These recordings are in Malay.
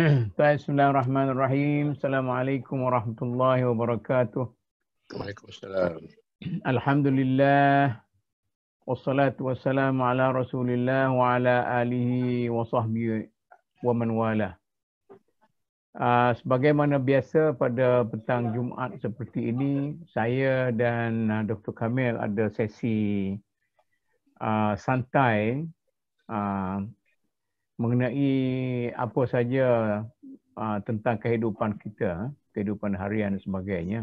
Bismillahirrahmanirrahim. Assalamualaikum warahmatullahi wabarakatuh. Waalaikumsalam. Alhamdulillah. Wassalatu wassalamu ala rasulillah wa ala alihi wa sahbihi wa man wala. Uh, sebagaimana biasa pada petang Jumaat seperti ini, saya dan uh, ah, Dr. Kamil ada sesi uh, santai uh, mengenai apa saja uh, tentang kehidupan kita, ah, kehidupan harian dan sebagainya.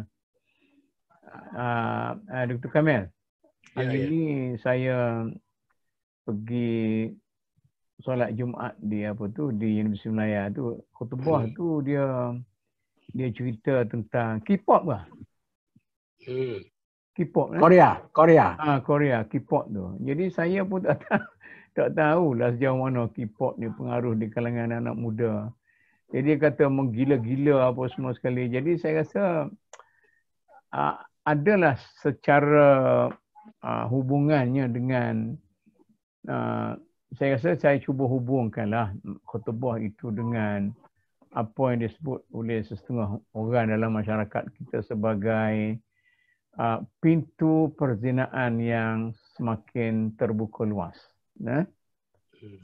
Uh, ah, uh, Dr. Kamil, ya, hari ya. ini saya pergi solat Jumaat di apa tu di Universiti Melaya tu khutbah hmm. tu dia dia cerita tentang K-pop lah. Hmm. K-pop. Eh? Korea, Korea. Ah, Korea, K-pop tu. Jadi saya pun tak tahu tak tahulah sejauh mana K-pop ni pengaruh di kalangan anak muda. Jadi dia kata menggila-gila apa semua sekali. Jadi saya rasa uh, adalah secara uh, hubungannya dengan uh, saya rasa saya cuba hubungkanlah khutbah itu dengan apa yang disebut oleh setengah orang dalam masyarakat kita sebagai uh, pintu perzinaan yang semakin terbuka luas. Nah. Hmm.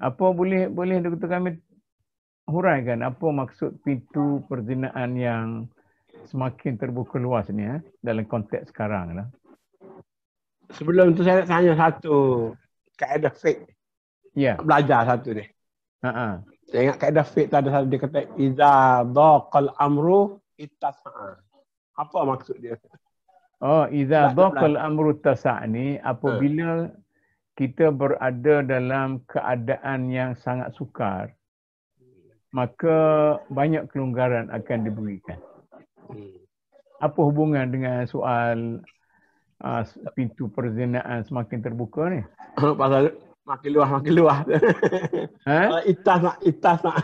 Apa boleh boleh doktor kami huraikan apa maksud pintu perzinaan yang semakin terbuka luas ni eh, dalam konteks sekarang lah. Sebelum tu saya nak tanya satu kaedah fiqh. Ya. Yeah. Belajar satu ni. Ha ah. Saya ingat kaedah fiqh tu ada satu dia kata iza daqal amru ittasa'a. Apa maksud dia? Oh, iza daqal amru ni. apabila uh kita berada dalam keadaan yang sangat sukar maka banyak kelonggaran akan diberikan apa hubungan dengan soal uh, pintu perzinaan semakin terbuka ni pasal makin luas makin luas ha itas nak itas nak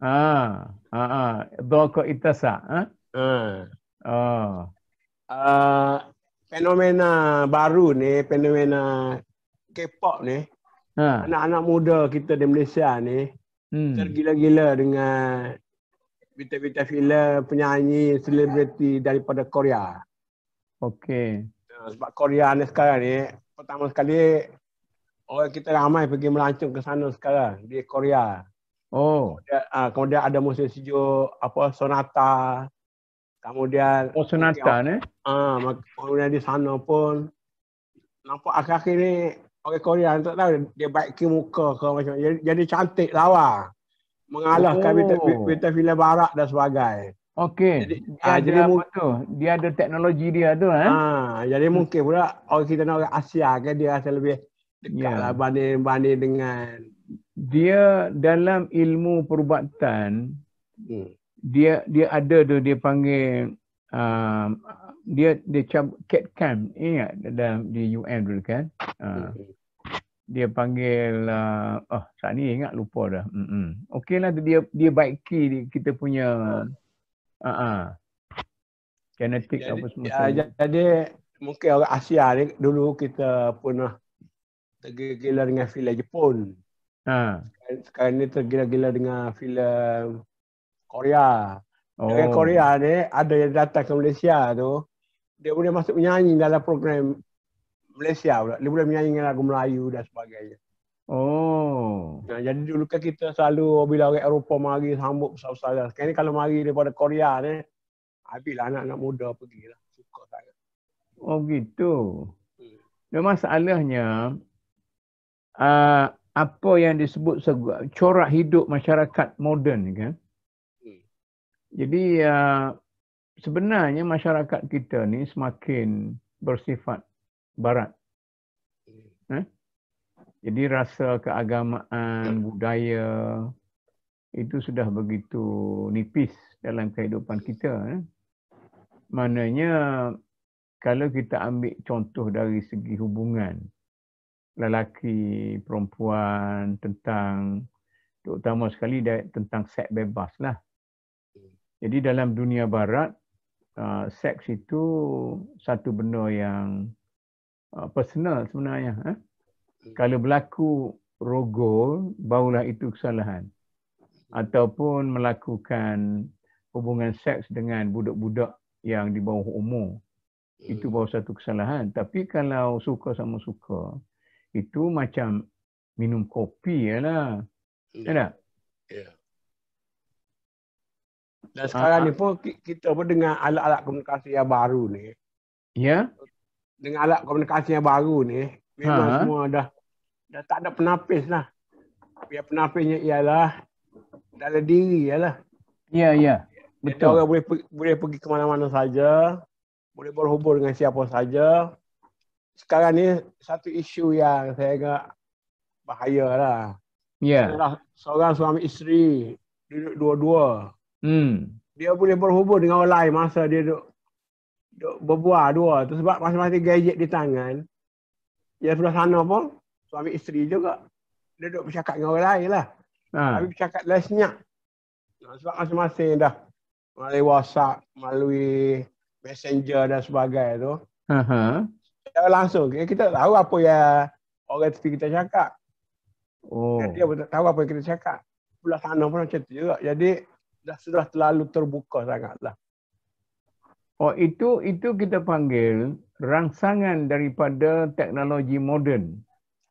ha ha ha doko itas ha ha fenomena baru ni fenomena K-pop ni ha. anak-anak muda kita di Malaysia ni hmm. tergila-gila dengan bintang-bintang filem penyanyi selebriti daripada Korea. Okey. Ha, sebab Korea ni sekarang ni pertama sekali orang kita ramai pergi melancong ke sana sekarang di Korea. Oh. Kemudian, uh, kemudian ada musim sejuk apa sonata Kemudian oh, Sonata ni. Ah, uh, kemudian di sana pun nampak akhir-akhir ni orang Korea tak tahu dia baik ke muka ke macam jadi, jadi cantik lawa mengalahkan oh. Peter Villa Barak dan sebagainya. Okey. Jadi, dia, ah, jadi apa tu? Dia ada teknologi dia tu eh? ah, jadi hmm. mungkin pula orang kita orang Asia kan dia rasa lebih dekat yeah. lah banding, banding dengan dia dalam ilmu perubatan hmm. dia dia ada tu dia panggil uh, dia dia cam cat cam eh, ingat dalam di UN dulu kan uh, dia panggil ah uh, oh, saat ni ingat lupa dah hmm okeylah dia dia baiki kita punya ha ah genetik apa semua ya, jadi mungkin orang Asia ni dulu kita pernah tergila-gila dengan filem Jepun ha sekarang, sekarang ni tergila-gila dengan filem Korea Oh. Dari Korea ni ada yang datang ke Malaysia tu dia boleh masuk menyanyi dalam program Malaysia pula. Dia boleh menyanyi dengan lagu Melayu dan sebagainya. Oh. Nah, jadi dulu kan kita selalu bila orang Eropah mari sambut besar-besar. Lah. Sekarang ni kalau mari daripada Korea ni, habislah anak-anak muda pergi lah, Suka sangat. Oh gitu. Hmm. Dan masalahnya, uh, apa yang disebut corak hidup masyarakat moden kan? Hmm. Jadi uh, sebenarnya masyarakat kita ni semakin bersifat barat. Hmm. Eh? Jadi rasa keagamaan, hmm. budaya itu sudah begitu nipis dalam kehidupan kita. Eh? Mananya kalau kita ambil contoh dari segi hubungan lelaki perempuan tentang terutama sekali tentang seks bebas lah. Hmm. Jadi dalam dunia barat uh, seks itu satu benda yang uh, personal sebenarnya. Eh? Hmm. Kalau berlaku rogol, barulah itu kesalahan. Hmm. Ataupun melakukan hubungan seks dengan budak-budak yang di bawah umur. Hmm. Itu baru satu kesalahan. Tapi kalau suka sama suka, itu macam minum kopi ya lah. Ya. Yeah. Yeah. Dan ah, sekarang uh ni ah. pun kita pun dengan alat-alat komunikasi yang baru ni. Ya. Yeah. Dengan alat komunikasi yang baru ni memang uh semua dah dah tak ada penapis lah. Biar penapisnya ialah dalam diri ialah. Ya yeah, ya. Yeah. Betul. Jadi orang boleh boleh pergi ke mana-mana saja, boleh berhubung dengan siapa saja. Sekarang ni satu isu yang saya agak bahaya lah. Ya. Yeah. Seorang suami isteri duduk dua-dua. Hmm. Dia boleh berhubung dengan orang lain masa dia duk, duk berbuah dua tu sebab masing-masing gadget di tangan. Dia kan. sudah sana pun suami isteri juga. Dia duduk bercakap dengan orang lain lah. Ha. Tapi bercakap lain senyap. Ha, sebab masing-masing dah melalui WhatsApp, melalui Messenger dan sebagainya tu. Uh-huh. Dia langsung. Kita tahu apa yang orang tepi kita cakap. Oh. dia pun tak tahu apa yang kita cakap. Pula sana pun macam tu juga. Jadi dah sudah terlalu terbuka sangatlah. Oh itu itu kita panggil rangsangan daripada teknologi moden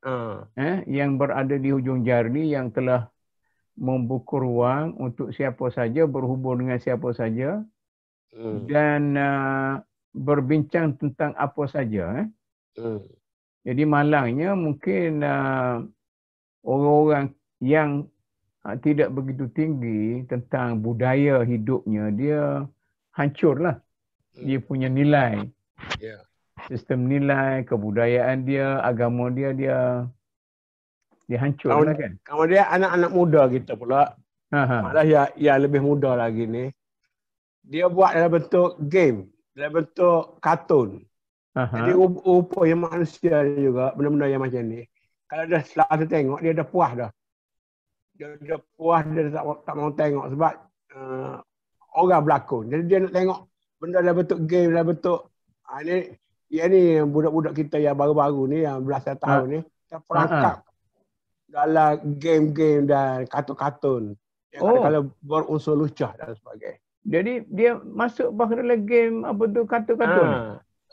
uh. eh, yang berada di hujung jari yang telah membuka ruang untuk siapa saja berhubung dengan siapa saja hmm. dan uh, berbincang tentang apa saja. Eh. Hmm. Jadi malangnya mungkin uh, orang-orang yang Ah, tidak begitu tinggi tentang budaya hidupnya dia hancurlah hmm. dia punya nilai ya. sistem nilai kebudayaan dia agama dia dia dia hancur kalau, kan kalau dia anak-anak muda kita pula malah ya ya lebih muda lagi ni dia buat dalam bentuk game dalam bentuk kartun Aha. jadi rupa yang manusia juga benda-benda yang macam ni kalau dah selalu tengok dia dah puas dah dia, dia puas dia tak, tak mau tengok sebab uh, orang berlakon. Jadi dia nak tengok benda dalam bentuk game, dalam bentuk ha, ah, ni, ya ni budak-budak kita yang baru-baru ni, yang belasan ha. tahun ha. ni, yang perangkap ha, ha. dalam game-game dan kartun-kartun. Yang oh. kalau berunsur lucah dan sebagainya. Jadi dia masuk bahagian dalam game apa tu kartun-kartun?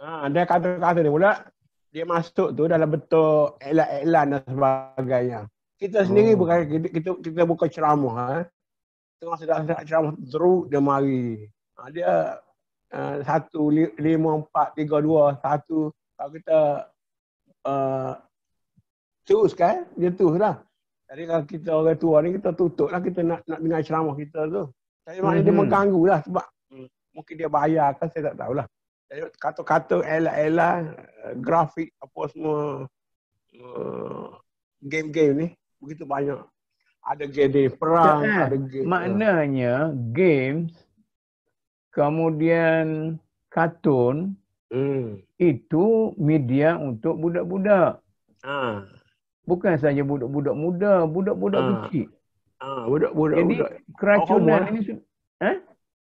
Ha. ha. Dia kartun-kartun ni pula, dia masuk tu dalam bentuk iklan-iklan dan sebagainya kita sendiri oh. bukan kita kita buka ceramah eh. Tengah sedang ceramah teruk dia mari. Ha, dia ha, satu lima empat tiga dua satu kalau kita uh, ha, terus kan dia terus lah. Jadi kalau kita orang tua ni kita tutup lah kita nak nak dengar ceramah kita tu. Tapi maknanya hmm. dia mhm. mengganggu lah sebab hmm, mungkin dia bayar kan saya tak tahulah. Jadi kata-kata elak-elak grafik apa semua uh, game-game ni begitu banyak. Ada game perang, Jangan. Ya, eh. ada game. Maknanya games kemudian kartun hmm. itu media untuk budak-budak. Ha. Bukan saja budak-budak muda, budak-budak ha. kecil. Ha. budak-budak Jadi budak. keracunan bawah ini eh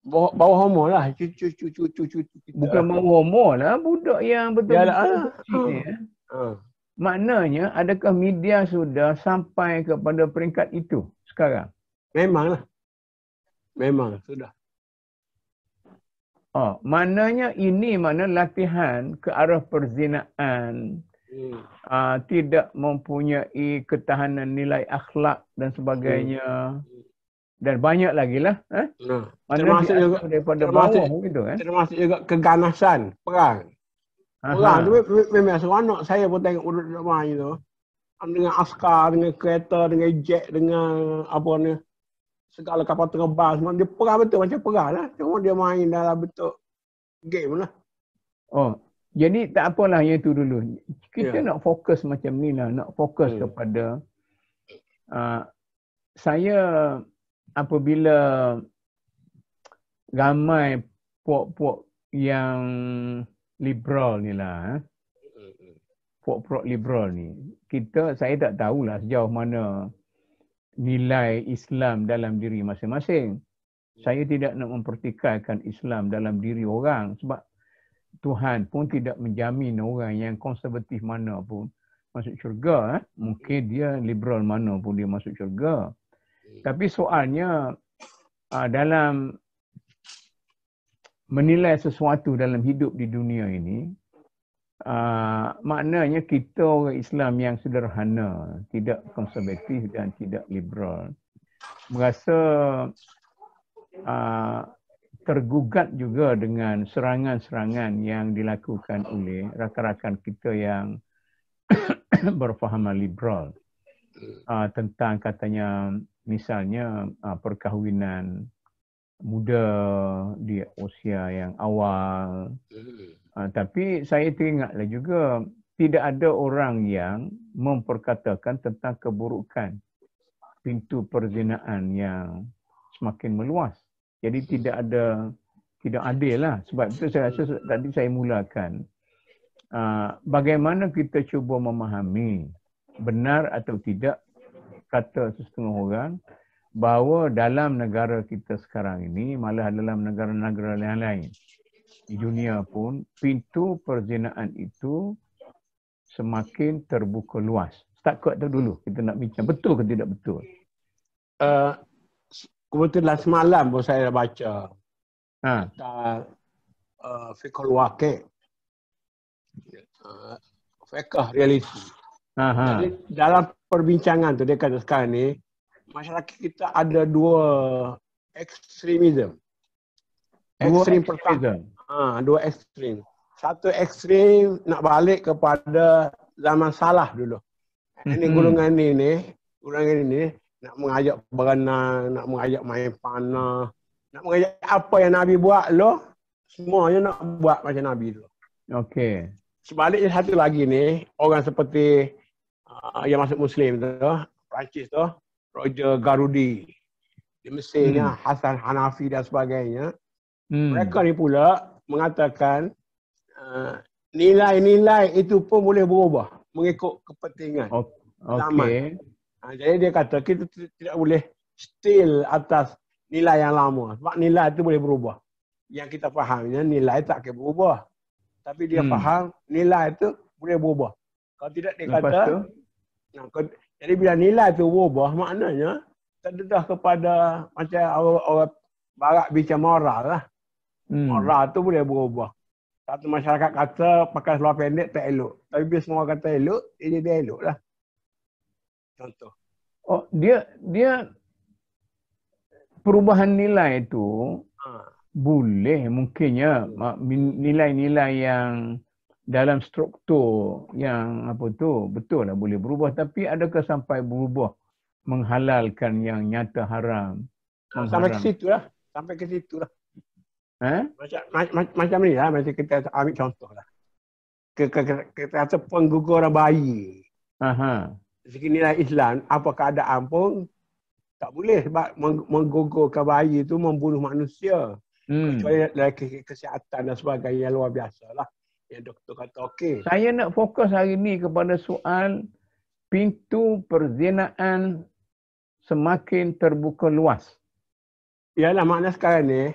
bawa bawa homo lah cucu cucu cucu cucu bukan bawa homo lah budak yang lah. betul-betul ya, lah. kecil ha. Eh. ha. Maknanya adakah media sudah sampai kepada peringkat itu sekarang? Memanglah. Memang sudah. Oh, maknanya ini mana latihan ke arah perzinaan. Hmm. Uh, tidak mempunyai ketahanan nilai akhlak dan sebagainya. Hmm. Dan banyak lagi lah. Eh? Nah, termasuk juga, daripada termasuk, bawah, termasuk, eh? termasuk juga keganasan perang. Lah, tu memang seronok saya pun tengok urut ramai tu Dengan askar, dengan kereta, dengan jet, dengan apa ni. Segala kapal terbang. Semua dia perah betul. Macam perah lah. Cuma dia main dalam betul game lah. Oh, jadi tak apalah yang itu dulu. Kita yeah. nak fokus macam ni lah. Nak fokus yeah. Hmm. kepada uh, saya apabila ramai puak-puak yang liberal ni lah. Eh. Puak-puak liberal ni. Kita, saya tak tahulah sejauh mana nilai Islam dalam diri masing-masing. Mm. Saya tidak nak mempertikaikan Islam dalam diri orang sebab Tuhan pun tidak menjamin orang yang konservatif mana pun masuk syurga. Eh. Mungkin dia liberal mana pun dia masuk syurga. Mm. Tapi soalnya ah, dalam menilai sesuatu dalam hidup di dunia ini uh, maknanya kita orang Islam yang sederhana, tidak konservatif dan tidak liberal merasa uh, tergugat juga dengan serangan-serangan yang dilakukan oleh rakan-rakan kita yang berfahaman liberal uh, tentang katanya misalnya uh, perkahwinan muda di usia yang awal. Uh, tapi saya teringatlah juga tidak ada orang yang memperkatakan tentang keburukan pintu perzinaan yang semakin meluas. Jadi tidak ada tidak adil lah. Sebab itu saya rasa tadi saya mulakan ah, bagaimana kita cuba memahami benar atau tidak kata sesetengah orang bahawa dalam negara kita sekarang ini, malah dalam negara-negara lain-lain, dunia pun, pintu perzinaan itu semakin terbuka luas. Tak kuat tu dulu. Kita nak bincang. Betul ke tidak betul? Uh, kebetulan semalam pun saya dah baca ha. tentang uh, fiqhul wakil. Uh, eh, ha, ha. Dalam perbincangan tu, dekat kata sekarang ni, masyarakat kita ada dua ekstremism. Ekstrem pertama. Ha, dua ekstrem. Satu ekstrem nak balik kepada zaman salah dulu. Ini golongan ini, ni, golongan ini nak mengajak berenang, nak mengajak main panah, nak mengajak apa yang Nabi buat lo, semuanya nak buat macam Nabi dulu. Okey. Sebaliknya satu lagi ni, orang seperti uh, yang masuk Muslim tu, Perancis tu, Roger Garudi di Mesirnya hmm. Hasan Hanafi dan sebagainya hmm. mereka ni pula mengatakan uh, nilai-nilai itu pun boleh berubah mengikut kepentingan okay. zaman ha, jadi dia kata kita tidak boleh still atas nilai yang lama sebab nilai itu boleh berubah yang kita fahamnya nilai tak boleh berubah tapi dia hmm. faham nilai itu boleh berubah kalau tidak dia Lepas kata tu? Jadi bila nilai tu berubah, maknanya terdedah kepada macam orang, orang barat bincang moral lah. Hmm. Moral tu boleh berubah. Satu masyarakat kata pakai seluar pendek tak elok. Tapi bila semua kata elok, ini dia elok lah. Contoh. Oh, dia dia perubahan nilai tu ha. boleh mungkinnya nilai-nilai yang dalam struktur yang apa tu betul lah boleh berubah tapi adakah sampai berubah menghalalkan yang nyata haram sampai ke situ lah sampai ke situ lah ha? macam ma- ma- macam ni lah macam kita ambil contoh lah ke ke kita kata pengguguran bayi aha segi nilai Islam apa keadaan pun tak boleh sebab menggugurkan bayi tu membunuh manusia hmm. kecuali dari kesihatan dan sebagainya luar biasa lah Ya, doktor kata okey. Saya nak fokus hari ini kepada soal pintu perzinaan semakin terbuka luas. Yalah makna sekarang ni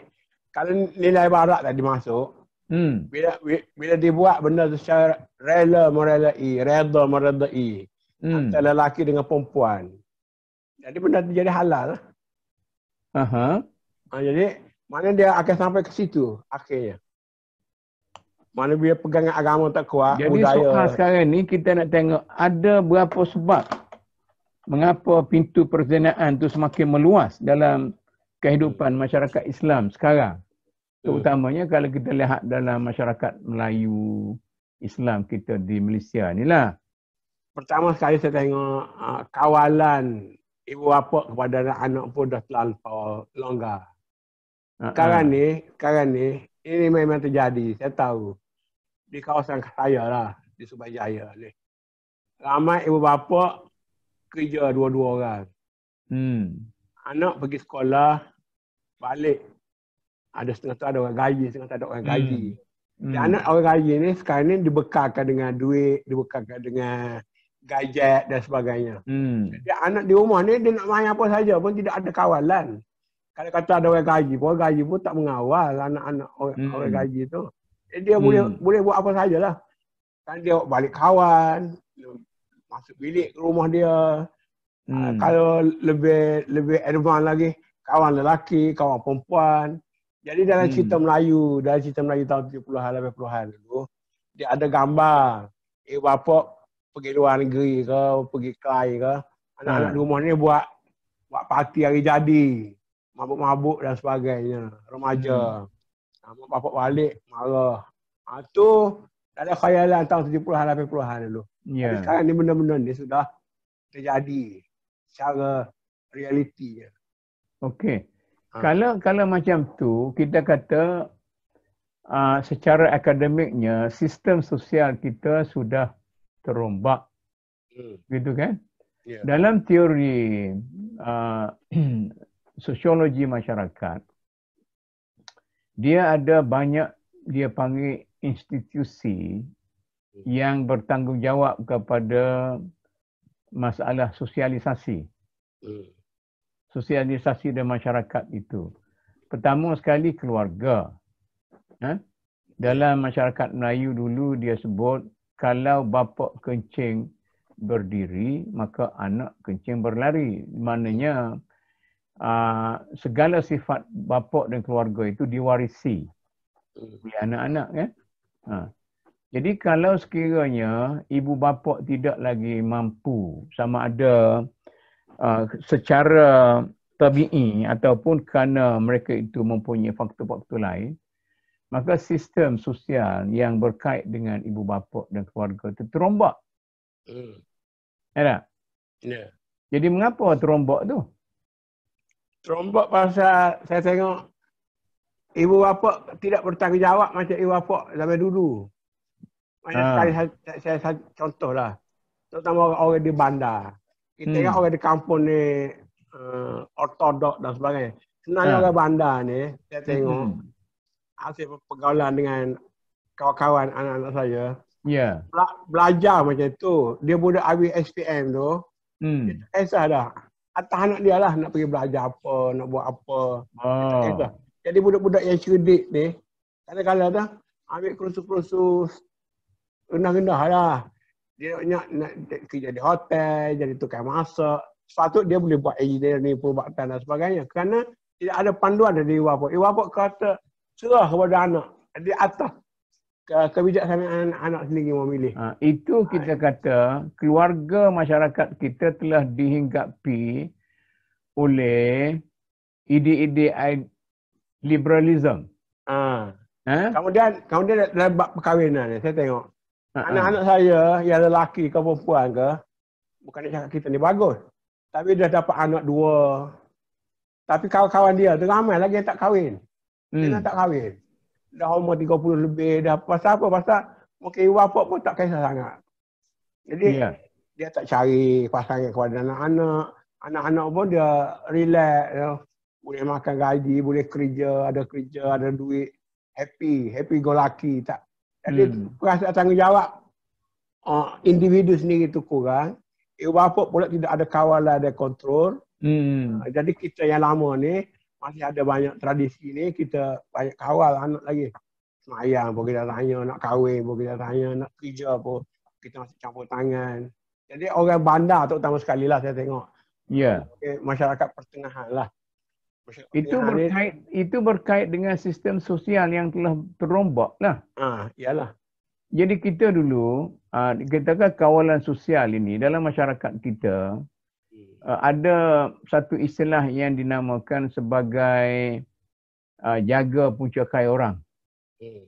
kalau nilai barat tadi masuk hmm. bila, bila dibuat benda tu secara rela merelai, reda meredai hmm. antara lelaki dengan perempuan jadi benda tu jadi halal. Aha. Ha, jadi mana dia akan sampai ke situ akhirnya. Mana dia pegangan agama tak kuat, Jadi budaya. Jadi soal sekarang ni kita nak tengok ada berapa sebab mengapa pintu perzinaan tu semakin meluas dalam kehidupan masyarakat Islam sekarang. Hmm. Terutamanya hmm. kalau kita lihat dalam masyarakat Melayu Islam kita di Malaysia ni lah. Pertama sekali saya tengok uh, kawalan ibu bapa kepada anak-anak pun dah terlalu longgar. Ah, ah. Sekarang uh-huh. ni, sekarang ni, ini memang terjadi. Saya tahu di kawasan saya lah di Jaya ni. Ramai ibu bapa kerja dua-dua orang. Hmm. Anak pergi sekolah balik ada setengah tu ada orang gaji, setengah tu ada orang gaji. Hmm. hmm. anak orang gaji ni sekarang ni dibekalkan dengan duit, dibekalkan dengan gadget dan sebagainya. Hmm. Jadi anak di rumah ni dia nak main apa saja pun tidak ada kawalan. Kalau kata ada orang gaji orang gaji pun tak mengawal anak-anak orang, hmm. orang gaji tu. Hmm dia hmm. boleh boleh buat apa sajalah. Kan dia balik kawan, hmm. masuk bilik rumah dia. Hmm. Uh, kalau lebih lebih advance lagi, kawan lelaki, kawan perempuan. Jadi dalam hmm. cerita Melayu, dalam cerita Melayu tahun 70-an, 80-an dulu, dia ada gambar. Eh, bapa pergi luar negeri ke, pergi kelai ke. Anak-anak hmm. rumah ni buat buat parti hari jadi. Mabuk-mabuk dan sebagainya. Remaja. Hmm. Mak bapak balik marah. Ha, tu tak ada khayalan lah tahun 70-an, 80-an dulu. Yeah. Tapi ya. sekarang ni benda-benda ni sudah terjadi secara realiti. Okey. Ha. Kalau kalau macam tu, kita kata uh, secara akademiknya, sistem sosial kita sudah terombak. Hmm. Gitu kan? Yeah. Dalam teori uh, sosiologi masyarakat, dia ada banyak dia panggil institusi yang bertanggungjawab kepada masalah sosialisasi. Hmm. Sosialisasi dan masyarakat itu. Pertama sekali keluarga. Ha? Dalam masyarakat Melayu dulu dia sebut kalau bapa kencing berdiri maka anak kencing berlari. Maknanya hmm. Ah, segala sifat bapak dan keluarga itu diwarisi di hmm. anak-anak kan. Ha. Jadi kalau sekiranya ibu bapa tidak lagi mampu sama ada uh, secara tabii ataupun kerana mereka itu mempunyai faktor-faktor lain maka sistem sosial yang berkait dengan ibu bapa dan keluarga itu terombak. Hmm. Ya. Yeah. Jadi mengapa terombak tu? Terombak pasal saya tengok ibu bapa tidak bertanggungjawab macam ibu bapa zaman dulu. banyak ha. saya, saya, saya contohlah. Terutama orang, orang di bandar. Kita hmm. kan orang di kampung ni uh, ortodok dan sebagainya. Senang ha. Ah. orang bandar ni saya tengok hmm. hasil pergaulan dengan kawan-kawan anak-anak saya. Yeah. Ya. belajar macam tu. Dia budak habis SPM tu. Hmm. Dia tak kisah dah atas anak dia lah nak pergi belajar apa, nak buat apa. Ah. Lah. Jadi budak-budak yang cerdik ni, kadang-kadang dah ambil kursus-kursus rendah-rendah lah. Dia nak, nak, nak kerja di hotel, jadi tukang masak. Sepatut dia boleh buat engineer ni, perubatan dan sebagainya. Kerana tidak ada panduan dari wapak. Wapak kata, serah kepada anak. Di atas Ah, kebijaksanaan anak sendiri memilih. Ha, itu kita ah, ya. kata keluarga masyarakat kita telah dihinggapi oleh ide-ide liberalism. Ah. Ha. Kemudian kemudian dalam bab perkahwinan saya tengok anak-anak ha. saya yang lelaki ke perempuan ke bukan nak cakap kita ni bagus. Tapi dah dapat anak dua. Tapi kawan-kawan dia tu ramai lagi yang tak kahwin. Hmm. Dia tak kahwin dah umur 30 lebih dah pasal apa pasal mungkin ibu bapa pun tak kisah sangat jadi yeah. dia tak cari pasangan kepada anak-anak anak-anak pun dia relax you know. boleh makan gaji boleh kerja ada kerja ada duit happy happy go lucky tak jadi hmm. rasa tanggungjawab uh, individu sendiri tu kurang ibu bapa pula tidak ada kawalan ada kontrol hmm. Uh, jadi kita yang lama ni masih ada banyak tradisi ni kita banyak kawal anak lagi. Semayang pun kita tanya nak kahwin pun kita tanya nak kerja pun kita masih campur tangan. Jadi orang bandar utama sekali lah saya tengok. Ya. Yeah. Masyarakat pertengahan lah. Masyarakat itu berkait ini. itu berkait dengan sistem sosial yang telah terombak lah. Ah, iyalah. Jadi kita dulu, ha, kita kata kawalan sosial ini dalam masyarakat kita, uh, ada satu istilah yang dinamakan sebagai uh, jaga punca kai orang. Hmm.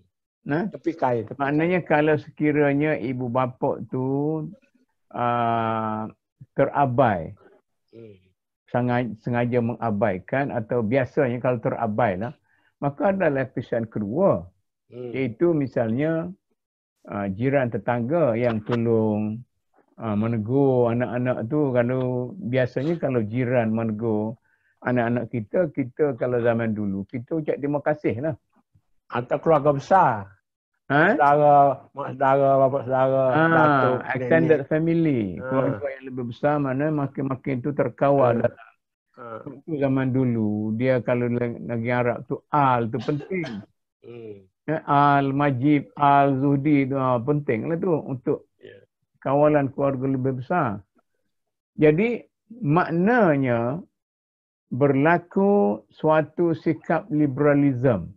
Nah, tapi kai. Tepi. Maknanya kalau sekiranya ibu bapa tu uh, terabai. Hmm. Sengaja, sengaja mengabaikan atau biasanya kalau terabai lah, maka ada lapisan kedua. Hmm. Iaitu misalnya uh, jiran tetangga yang tolong uh, menegur anak-anak tu kalau biasanya kalau jiran menego anak-anak kita kita kalau zaman dulu kita ucap terima kasih lah atau keluarga besar ha? saudara mak saudara bapak saudara ha, extended nenek. family ha. keluarga yang lebih besar mana makin-makin tu terkawal ha. dalam ha. zaman dulu dia kalau lagi Arab tu al tu penting hmm. Eh, Al-Majib, Al-Zuhdi tu penting lah tu untuk kawalan keluarga lebih besar. Jadi maknanya berlaku suatu sikap liberalism.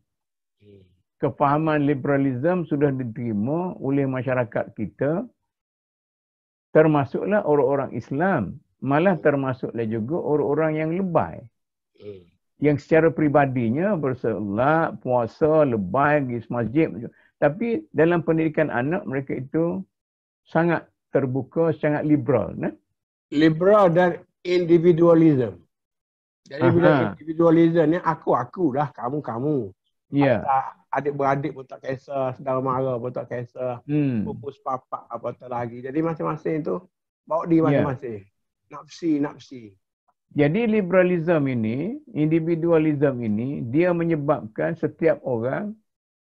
Kepahaman liberalism sudah diterima oleh masyarakat kita termasuklah orang-orang Islam. Malah termasuklah juga orang-orang yang lebay. Yang secara pribadinya bersolat, puasa, lebay, pergi masjid. Tapi dalam pendidikan anak mereka itu sangat terbuka sangat liberal nah liberal dan individualism jadi Aha. bila individualism ni aku ya. aku lah kamu kamu ya yeah. adik beradik pun tak kisah saudara mara pun tak kisah hmm. pupus papak apa lagi jadi masing-masing tu bawa diri ya. masing-masing yeah. napsi. nafsi jadi liberalism ini, individualism ini, dia menyebabkan setiap orang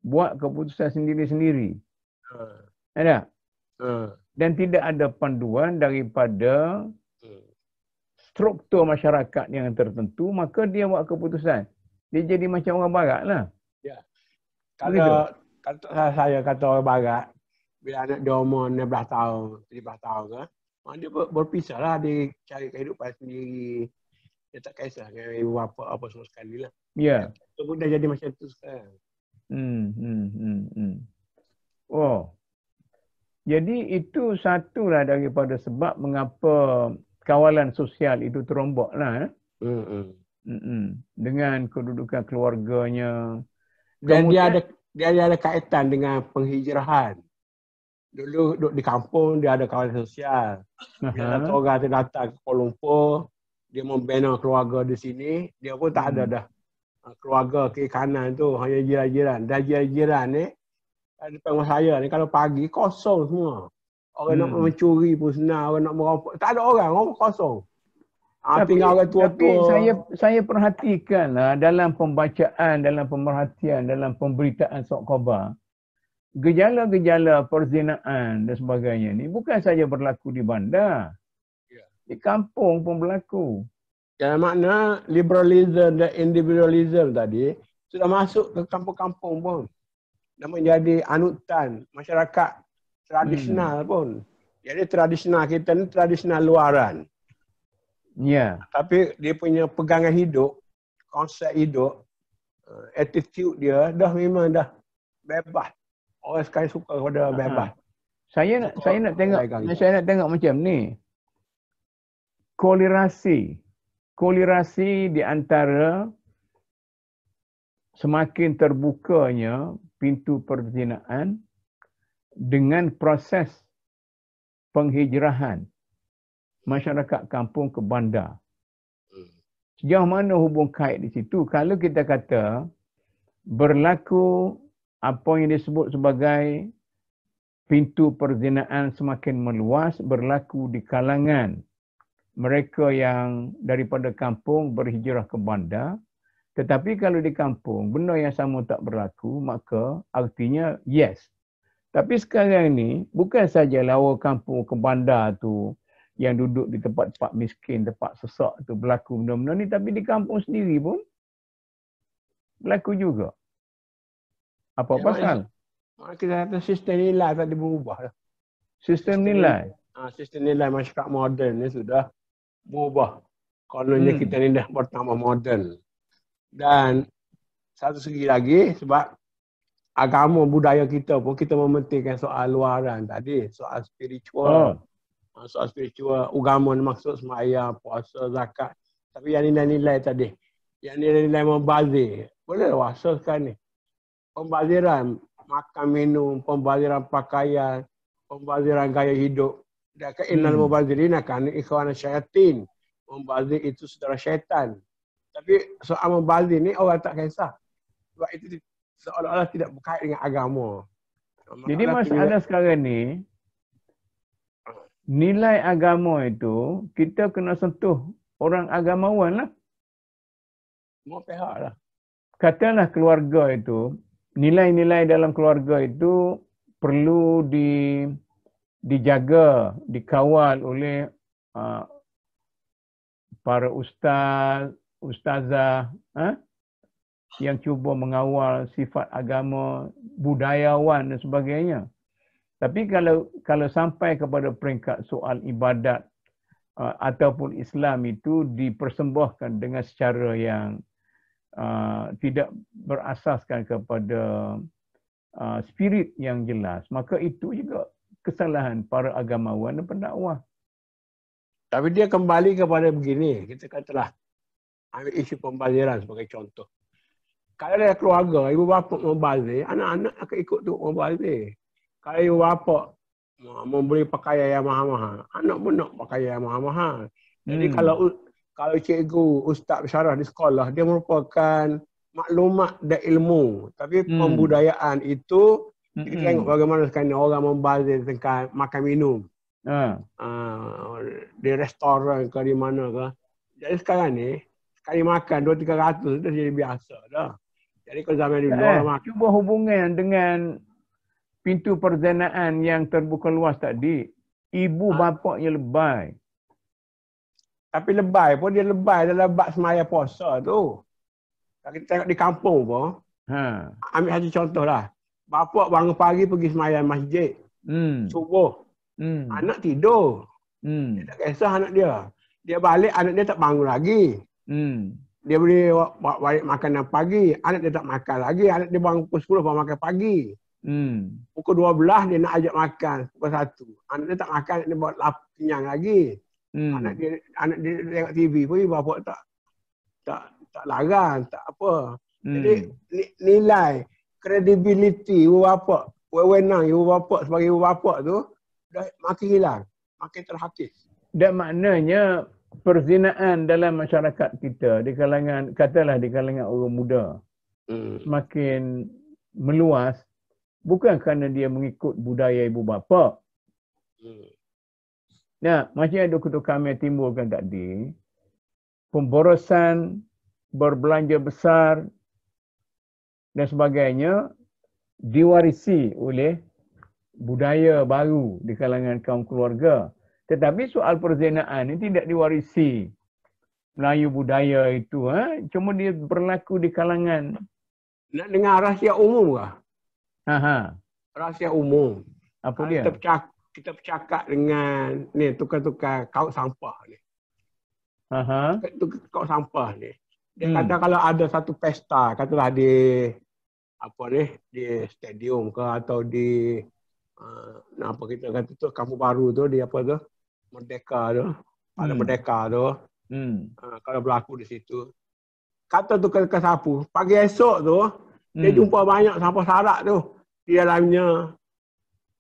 buat keputusan sendiri-sendiri. Uh. Ada? Uh dan tidak ada panduan daripada hmm. struktur masyarakat yang tertentu, maka dia buat keputusan. Dia jadi macam orang barat lah. Ya. Kalau, kalau saya kata orang barat, bila anak dia umur 16 tahun, 17 tahun lah, ke, kan? dia berpisah lah. Dia cari kehidupan sendiri. Dia tak kisah dengan ibu bapa apa semua sekali lah. Ya. Itu pun dah jadi macam tu sekarang. Hmm, hmm, hmm, hmm. Oh, jadi itu satulah daripada sebab mengapa kawalan sosial itu teromboklah. Hmm. Eh. Hmm. Dengan kedudukan keluarganya. Dan dia ada dia ada kaitan dengan penghijrahan. Dulu duduk di kampung dia ada kawalan sosial. Bila uh-huh. orang tu datang ke Kuala Lumpur, dia membina keluarga di sini, dia pun tak hmm. ada dah uh, keluarga ke kanan tu hanya jiran-jiran. Dan jiran-jiran ni eh, depan rumah saya ni kalau pagi kosong semua. Orang hmm. nak mencuri pun senang, orang nak merompak, tak ada orang, orang kosong. Ah, tapi, tinggal orang tua-tua. saya, saya perhatikan dalam pembacaan, dalam pemerhatian, dalam pemberitaan Sok Khobar, gejala-gejala perzinaan dan sebagainya ni bukan saja berlaku di bandar. Ya. Di kampung pun berlaku. Dalam makna liberalism dan individualism tadi sudah masuk ke kampung-kampung pun dan menjadi anutan masyarakat tradisional hmm. pun. Jadi tradisional kita ni tradisional luaran. Ya. Yeah. Tapi dia punya pegangan hidup, konsep hidup, uh, attitude dia dah memang dah bebas. Orang sekali suka pada bebas. Ha. Saya nak saya nak tengok saya, saya nak tengok macam ni. Kolerasi. Kolerasi di antara semakin terbukanya pintu perzinaan dengan proses penghijrahan masyarakat kampung ke bandar. Hmm. Sejauh mana hubung kait di situ? Kalau kita kata berlaku apa yang disebut sebagai pintu perzinaan semakin meluas berlaku di kalangan mereka yang daripada kampung berhijrah ke bandar, tetapi kalau di kampung benda yang sama tak berlaku maka artinya yes. Tapi sekarang ni bukan saja lawa kampung ke bandar tu yang duduk di tempat-tempat miskin, tempat sesak tu berlaku benda-benda ni tapi di kampung sendiri pun berlaku juga. Apa ya, pasal? Ah, kita kata sistem nilai tak diubah. Sistem, nilai? Ah, sistem nilai masyarakat moden ni sudah berubah. Kalau hmm. kita ni dah bertambah moden. Dan satu segi lagi sebab agama budaya kita pun kita mementingkan soal luaran tadi, soal spiritual. Oh. Ha, soal spiritual, agama maksud semaya, puasa, zakat. Tapi yang nilai-nilai tadi, yang nilai-nilai membazir. Boleh lah puasa sekarang ni. Pembaziran makan minum, pembaziran pakaian, pembaziran gaya hidup. Dan ke inal hmm. mubazirina kan ikhwan syaitin. Membazir itu saudara syaitan. Tapi soal membazir ni orang tak kisah. Sebab itu seolah-olah tidak berkait dengan agama. Jadi masalah tinggal... sekarang ni, nilai agama itu kita kena sentuh orang agamawan lah. Semua pihak lah. Katalah keluarga itu, nilai-nilai dalam keluarga itu perlu di dijaga, dikawal oleh uh, para ustaz, ustazah eh, ha? yang cuba mengawal sifat agama budayawan dan sebagainya. Tapi kalau kalau sampai kepada peringkat soal ibadat uh, ataupun Islam itu dipersembahkan dengan secara yang uh, tidak berasaskan kepada uh, spirit yang jelas, maka itu juga kesalahan para agamawan dan pendakwah. Tapi dia kembali kepada begini, kita katalah ambil isu pembaziran sebagai contoh. Kalau ada keluarga, ibu bapa membazir, anak-anak akan ikut tu membazir. Kalau ibu bapa ah, membeli pakaian yang mahal-mahal, anak pun nak pakaian yang mahal-mahal. Jadi hmm. kalau kalau cikgu, ustaz bersyarah di sekolah, dia merupakan maklumat dan ilmu. Tapi hmm. pembudayaan itu, kita tengok bagaimana sekarang orang membazir tentang makan minum. Uh. Uh, di restoran ke di mana ke. Jadi sekarang ni, Kali makan 2 tiga ratus dah jadi biasa dah. Jadi kalau zaman dulu eh, makan. Cuba hubungan dengan pintu perzinaan yang terbuka luas tadi. Ibu ha. bapaknya lebay. Tapi lebay pun dia lebay dalam bab semaya puasa tu. Kalau kita tengok di kampung pun. Ha. Ambil satu contoh lah. Bapak bangun pagi pergi semaya masjid. Hmm. Subuh. Hmm. Anak tidur. Hmm. Dia tak kisah anak dia. Dia balik anak dia tak bangun lagi. Hmm. Dia beri balik makanan pagi. Anak dia tak makan lagi. Anak dia bangun pukul 10 baru makan pagi. Hmm. Pukul 12 dia nak ajak makan. Pukul 1. Anak dia tak makan. Anak dia buat lap kenyang lagi. Hmm. Anak dia anak dia tengok TV pun bapak tak tak tak larang. Tak apa. Hmm. Jadi ni, nilai kredibiliti ibu bapa, wewenang ibu bapa sebagai ibu bapa tu dah makin hilang, makin terhakis. Dan maknanya perzinaan dalam masyarakat kita di kalangan katalah di kalangan orang muda hmm. semakin meluas bukan kerana dia mengikut budaya ibu bapa. Hmm. Nah, macam ada Dr. kami timbulkan tadi, pemborosan, berbelanja besar dan sebagainya diwarisi oleh budaya baru di kalangan kaum keluarga. Tetapi soal perzinaan ini tidak diwarisi Melayu budaya itu. Ha? Cuma dia berlaku di kalangan. Nak dengar rahsia umum ke? Aha. Ha. Rahsia umum. Apa ha, dia? Kita bercakap, kita bercakap dengan ni tukar-tukar kau sampah ni. Aha. Ha. Tukar, kau sampah ni. Dia hmm. kata kalau ada satu pesta, katalah di apa ni, di stadium ke atau di uh, apa kita kata tu kamu baru tu di apa tu? Merdeka tu. Pada hmm. Merdeka tu. Hmm. Uh, kalau berlaku di situ. Kata tu kena sapu. Pagi esok tu, hmm. dia jumpa banyak sampah sarak tu. Di dalamnya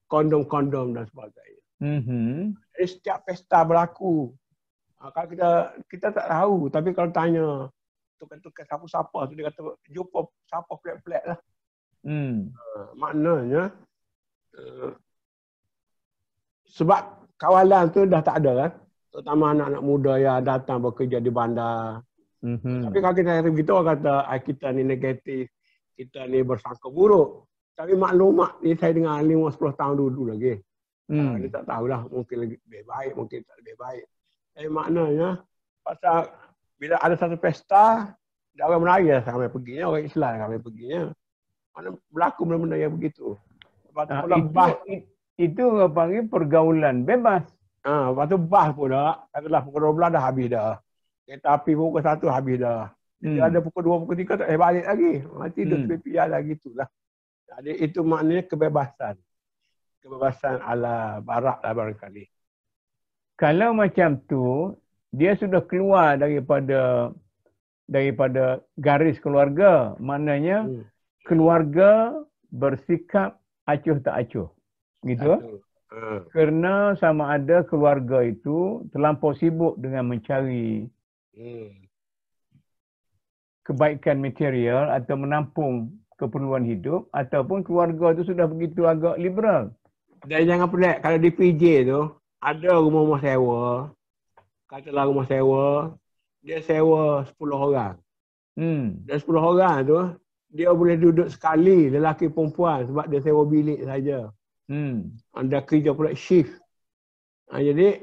kondom-kondom dan sebagainya. hmm Jadi setiap pesta berlaku. Uh, kalau kita kita tak tahu. Tapi kalau tanya tukar-tukar sapu-sapu tu, dia kata jumpa sapu pelik-pelik lah. Hmm. Uh, maknanya uh, sebab kawalan tu dah tak ada kan. Terutama anak-anak muda yang datang bekerja di bandar. Mm-hmm. Tapi kalau kita review tu orang kata kita ni negatif, kita ni bersangka buruk. Tapi maklumat ni saya dengar lima sepuluh tahun dulu lagi. Hmm. Uh, dia tak tahulah mungkin lebih baik, mungkin tak lebih baik. Tapi maknanya pasal bila ada satu pesta, dia orang menari lah sampai pergi orang Islam sampai pergi Mana berlaku benda-benda yang begitu. Lepas tu uh, pula itu, itu orang panggil pergaulan bebas. Ha, lepas tu bas pula, katalah pukul 12 dah habis dah. Kereta api pukul 1 habis dah. Hmm. Dia ada pukul 2, pukul 3 tak boleh balik lagi. Mati tu hmm. PPR lagi tu lah. Jadi itu maknanya kebebasan. Kebebasan ala Barak lah barangkali. Kalau macam tu, dia sudah keluar daripada daripada garis keluarga. Maknanya hmm. keluarga bersikap acuh tak acuh gitu uh. Hmm. kerana sama ada keluarga itu terlalu sibuk dengan mencari hmm. kebaikan material atau menampung keperluan hidup ataupun keluarga itu sudah begitu agak liberal dan jangan pelik kalau di PJ tu ada rumah-rumah sewa katalah rumah sewa dia sewa 10 orang hmm. dan 10 orang tu dia boleh duduk sekali lelaki perempuan sebab dia sewa bilik saja. Hmm. Anda kerja pula shift. Ha, jadi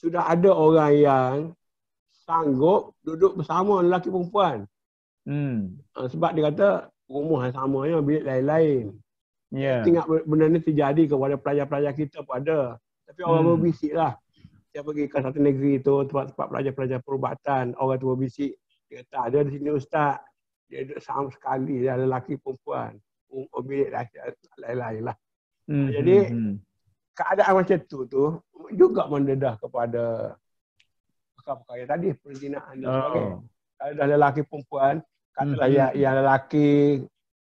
sudah ada orang yang sanggup duduk bersama lelaki perempuan. Hmm. Ha, sebab dia kata rumah yang sama yang bilik lain-lain. Ya. Yeah. Tengok benda ni terjadi kepada pelajar-pelajar kita pun ada. Tapi orang hmm. berbisik lah. Saya pergi ke satu negeri tu, tempat-tempat pelajar-pelajar perubatan, orang tu berbisik. Dia kata, ada di sini ustaz. Dia duduk sama sekali, ada lah lelaki perempuan. Um, um, lain-lain lah hmm Jadi hmm, hmm. keadaan macam tu tu juga mendedah kepada perkara-perkara yang tadi perzinahan dan oh. Kalau dah lelaki perempuan, kata mm-hmm. yang, hmm. yang lelaki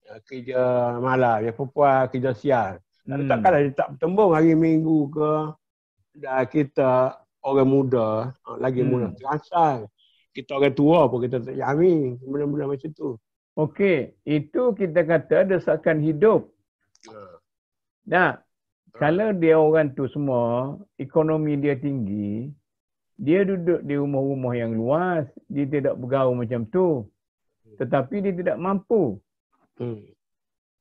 eh, kerja malam, yang perempuan kerja siang. Mm. Takkanlah dia tak bertembung hari minggu ke dah kita orang muda, eh, lagi mm. muda terasa Kita orang tua pun kita tak yami, benda-benda macam tu. Okey, itu kita kata desakan hidup. Ya. Nah, kalau dia orang tu semua, ekonomi dia tinggi, dia duduk di rumah-rumah yang luas, dia tidak bergaul macam tu. Hmm. Tetapi dia tidak mampu. Hmm.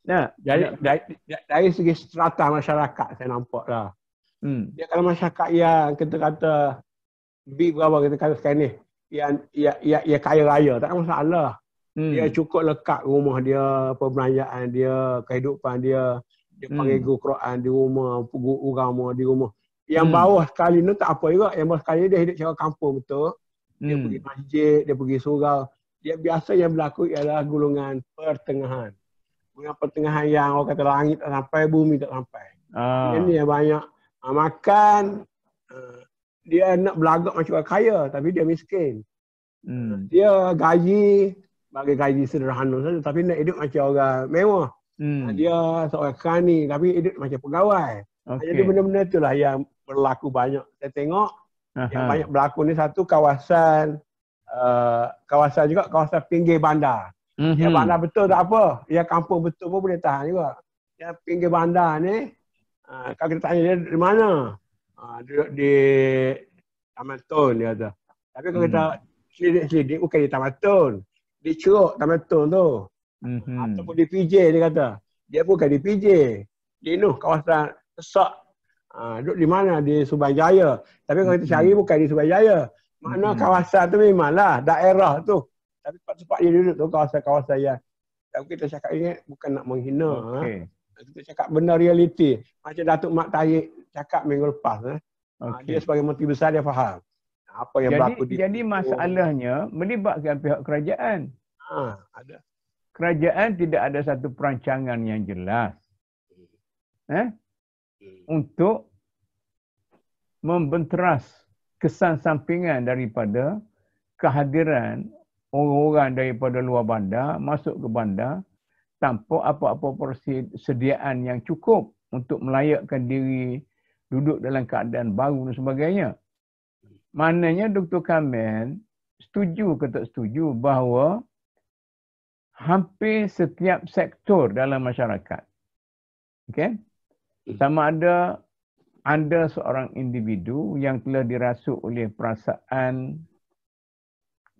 Nah, jadi dari, dari, dari segi strata masyarakat saya nampak lah. Hmm. Dia kalau masyarakat yang kita kata B berapa kita kata sekarang ni yang ya ya ya kaya raya tak ada masalah. Hmm. Dia cukup lekat rumah dia, perbelanjaan dia, kehidupan dia. Dia hmm. panggil guru Quran di rumah, guru agama di rumah. Yang hmm. bawah sekali ni tak apa juga. Yang bawah sekali dia hidup secara kampung betul. Dia hmm. pergi masjid, dia pergi surau. Dia biasa yang berlaku ialah gulungan pertengahan. Gulungan pertengahan yang orang kata langit tak sampai, bumi tak sampai. Ah. Ini yang banyak uh, makan, uh, dia nak belagak macam orang kaya tapi dia miskin. Hmm. Dia gaji, bagi gaji sederhana saja tapi nak hidup macam orang mewah. Hmm. Dia seorang kani tapi dia macam pegawai. Okay. Jadi benar-benar itulah yang berlaku banyak. Saya tengok Aha. yang banyak berlaku ni satu kawasan uh, kawasan juga kawasan pinggir bandar. Mm-hmm. Yang bandar betul tak apa. Yang kampung betul pun boleh tahan juga. Yang pinggir bandar ni uh, kalau kita tanya dia di mana? Uh, duduk di Taman Tun dia kata. Tapi kalau hmm. kita selidik-selidik bukan di Taman Tun. Di Curug Taman Tun tu. Mm-hmm. Ataupun mhm. DPJ dia kata. Dia bukan di PJ Dia ni kawasan sesak. Uh, duduk di mana? Di Subang Jaya. Tapi kalau kita mm-hmm. cari bukan di Subang Jaya. Mana mm-hmm. kawasan tu memanglah daerah tu. Tapi tempat-tempat dia duduk tu kawasan-kawasan yang tapi kita cakap ini bukan nak menghina. Ha. Okay. Kita cakap benda realiti. Macam Datuk Mak Tahir cakap minggu lepas. Ha. Okay. Dia sebagai menteri besar dia faham. Apa yang jadi, berlaku di Jadi masalahnya melibatkan pihak kerajaan. Ha, ada kerajaan tidak ada satu perancangan yang jelas hmm. eh, hmm. untuk membenteras kesan sampingan daripada kehadiran orang-orang daripada luar bandar masuk ke bandar tanpa apa-apa persediaan yang cukup untuk melayakkan diri duduk dalam keadaan baru dan sebagainya. Hmm. Maknanya Dr. Kamen setuju ke tak setuju bahawa hampir setiap sektor dalam masyarakat. Okey. Hmm. Sama ada anda seorang individu yang telah dirasuk oleh perasaan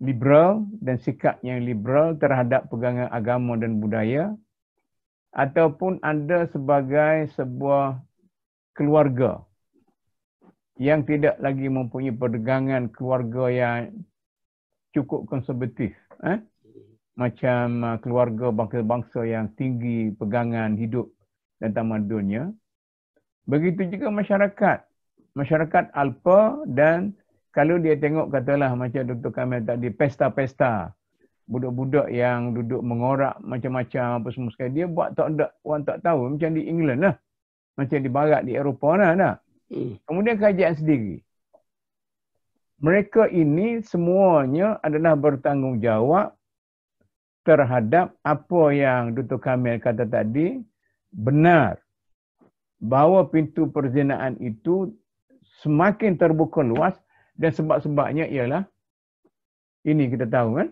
liberal dan sikap yang liberal terhadap pegangan agama dan budaya ataupun anda sebagai sebuah keluarga yang tidak lagi mempunyai pegangan keluarga yang cukup konservatif eh macam uh, keluarga bangsa-bangsa yang tinggi pegangan hidup dan tamadunnya. Begitu juga masyarakat. Masyarakat Alpa dan kalau dia tengok katalah macam Dr. Kamil tadi, pesta-pesta. Budak-budak yang duduk mengorak macam-macam apa semua sekali. Dia buat tak ada, orang tak tahu. Macam di England lah. Macam di Barat, di Eropah lah. Nah. Hmm. Kemudian kerajaan sendiri. Mereka ini semuanya adalah bertanggungjawab terhadap apa yang Dr. Kamil kata tadi benar bahawa pintu perzinaan itu semakin terbuka luas dan sebab-sebabnya ialah ini kita tahu kan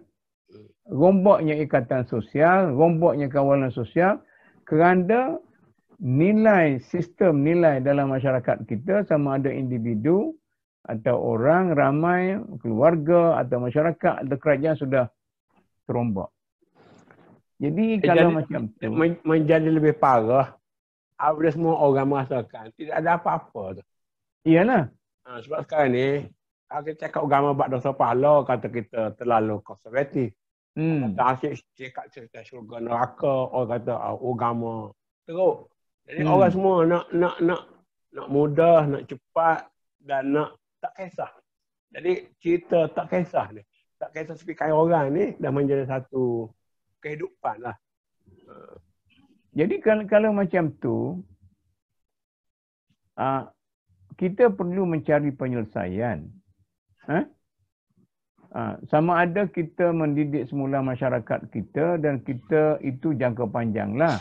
romboknya ikatan sosial, romboknya kawalan sosial kerana nilai sistem nilai dalam masyarakat kita sama ada individu atau orang ramai keluarga atau masyarakat atau kerajaan sudah terombak. Jadi kalau jadi, macam tu. Men, menjadi lebih parah. Apabila semua orang merasakan. Tidak ada apa-apa tu. Iyalah. Ha, sebab sekarang ni. Kalau kita cakap agama buat dosa pahala. Kata kita terlalu konservatif. Hmm. Kata asyik cakap cerita syurga neraka. Orang kata ah, agama teruk. Jadi hmm. orang semua nak, nak, nak, nak mudah, nak cepat. Dan nak tak kisah. Jadi cerita tak kisah ni. Tak kisah sepikai orang ni. Dah menjadi satu kehidupan lah. Jadi kalau, kalau macam tu, ah, kita perlu mencari penyelesaian. Ha? Ah, sama ada kita mendidik semula masyarakat kita dan kita itu jangka panjang lah.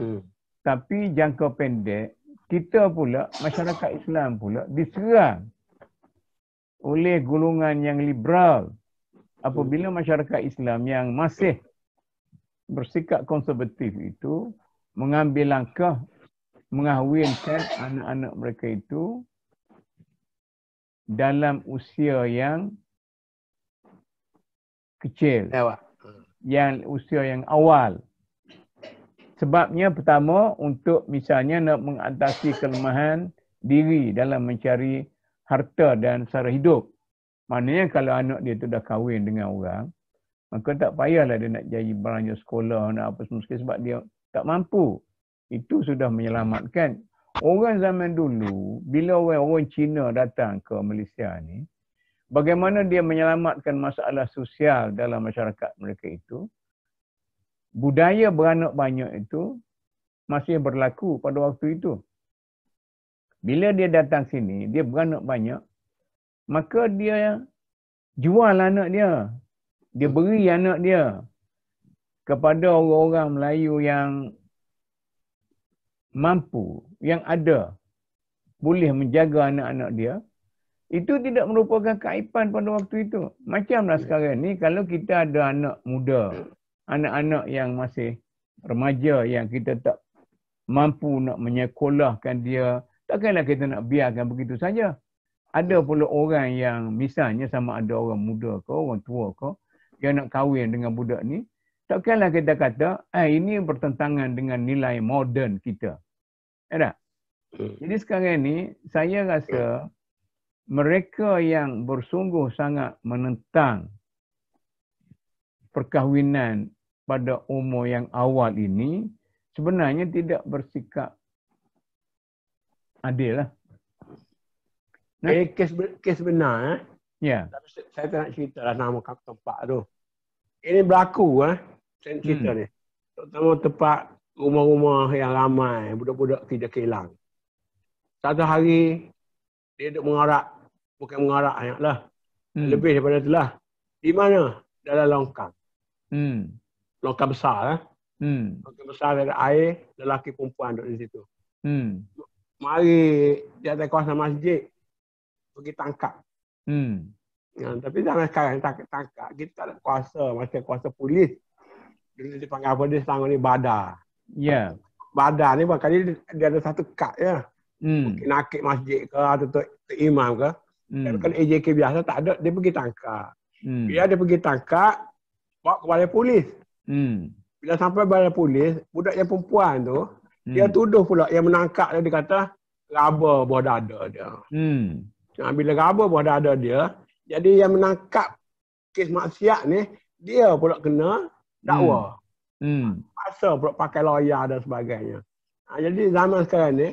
Hmm. Tapi jangka pendek, kita pula, masyarakat Islam pula diserang oleh golongan yang liberal apabila hmm. masyarakat Islam yang masih bersikap konservatif itu mengambil langkah mengahwinkan anak-anak mereka itu dalam usia yang kecil. Yang usia yang awal. Sebabnya pertama untuk misalnya nak mengatasi kelemahan diri dalam mencari harta dan sara hidup. Maknanya kalau anak dia tu dah kahwin dengan orang, maka tak payahlah dia nak jadi barangnya sekolah nak apa semua sebab dia tak mampu itu sudah menyelamatkan orang zaman dulu bila orang, -orang Cina datang ke Malaysia ni bagaimana dia menyelamatkan masalah sosial dalam masyarakat mereka itu budaya beranak banyak itu masih berlaku pada waktu itu bila dia datang sini dia beranak banyak maka dia jual anak dia dia beri anak dia kepada orang-orang Melayu yang mampu, yang ada boleh menjaga anak-anak dia. Itu tidak merupakan kaipan pada waktu itu. Macamlah sekarang ni kalau kita ada anak muda, anak-anak yang masih remaja yang kita tak mampu nak menyekolahkan dia, takkanlah kita nak biarkan begitu saja. Ada pula orang yang misalnya sama ada orang muda ke orang tua ke dia nak kahwin dengan budak ni, tak kira kita kata, eh ini bertentangan dengan nilai moden kita. Ya tak? Hmm. Jadi sekarang ni, saya rasa mereka yang bersungguh sangat menentang perkahwinan pada umur yang awal ini, sebenarnya tidak bersikap adil lah. Nah, eh, kes, kes benar. Eh? Yeah. Saya, tak nak cerita lah nama tempat tu. Ini berlaku eh. Saya cerita hmm. ni. Terutama tempat rumah-rumah yang ramai. Budak-budak tidak kehilang. Satu hari, dia duduk mengarak. Bukan mengarak banyak Hmm. Lebih daripada tu lah. Di mana? Dalam longkang. Hmm. Longkang besar eh. Hmm. Longkang besar ada air. Lelaki perempuan duduk di situ. Hmm. Mari di atas kawasan masjid. Pergi tangkap. Hmm. Ya, tapi jangan sekarang tak tak kita tak ada kuasa macam kuasa polis. Dulu dipanggil apa dia sekarang ni badar. Ya. Yeah. Badar ni bakal dia, dia ada satu kad ya. Hmm. Mungkin nakik masjid ke atau tu, tu imam ke. Hmm. Kalau AJK biasa tak ada dia pergi tangkap. Hmm. Biar dia pergi tangkap bawa ke balai polis. Hmm. Bila sampai balai polis, budak yang perempuan tu hmm. dia tuduh pula yang menangkap dia, dia kata raba buah dada dia. Hmm. Ha, bila gaba pun dah ada dia. Jadi yang menangkap kes maksiat ni, dia pula kena dakwa. Hmm. hmm. Paksa pula pakai lawyer dan sebagainya. Ha, jadi zaman sekarang ni,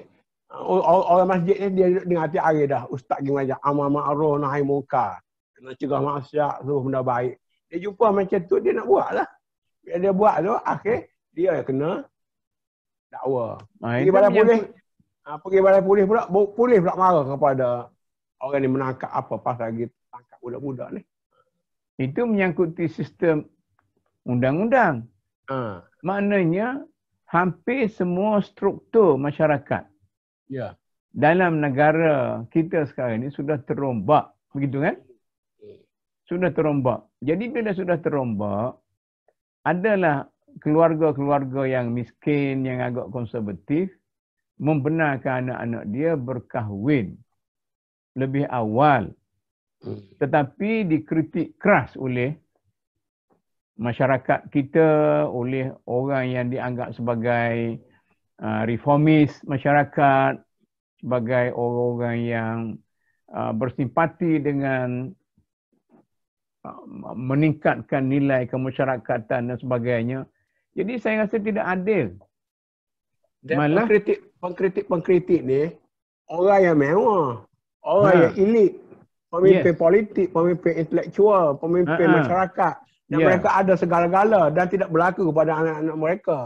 orang masjid ni dia duduk dengan hati hari dah. Ustaz pergi mengajar. Amal ma'ruh nahai muka. Kena cegah maksiat, suruh benda baik. Dia jumpa macam tu, dia nak buat lah. Bila dia buat tu, akhir dia yang kena dakwa. Ha, pergi balai polis. Ha, pergi balai polis pula, polis pula marah kepada orang ni menangkap apa pasal lagi tangkap budak-budak ni. Itu menyangkuti sistem undang-undang. Ha. Maknanya hampir semua struktur masyarakat ya. dalam negara kita sekarang ni sudah terombak. Begitu kan? Sudah terombak. Jadi bila sudah terombak, adalah keluarga-keluarga yang miskin, yang agak konservatif, membenarkan anak-anak dia berkahwin lebih awal hmm. tetapi dikritik keras oleh masyarakat kita oleh orang yang dianggap sebagai uh, reformis masyarakat sebagai orang-orang yang uh, bersimpati dengan uh, meningkatkan nilai kemasyarakatan dan sebagainya jadi saya rasa tidak adil dan Malah, pengkritik pengkritik pengkritik ni orang yang mewah orang ha. yang elit, pemimpin yes. politik, pemimpin intelektual, pemimpin ha. masyarakat dan yeah. mereka ada segala-gala dan tidak berlaku kepada anak-anak mereka.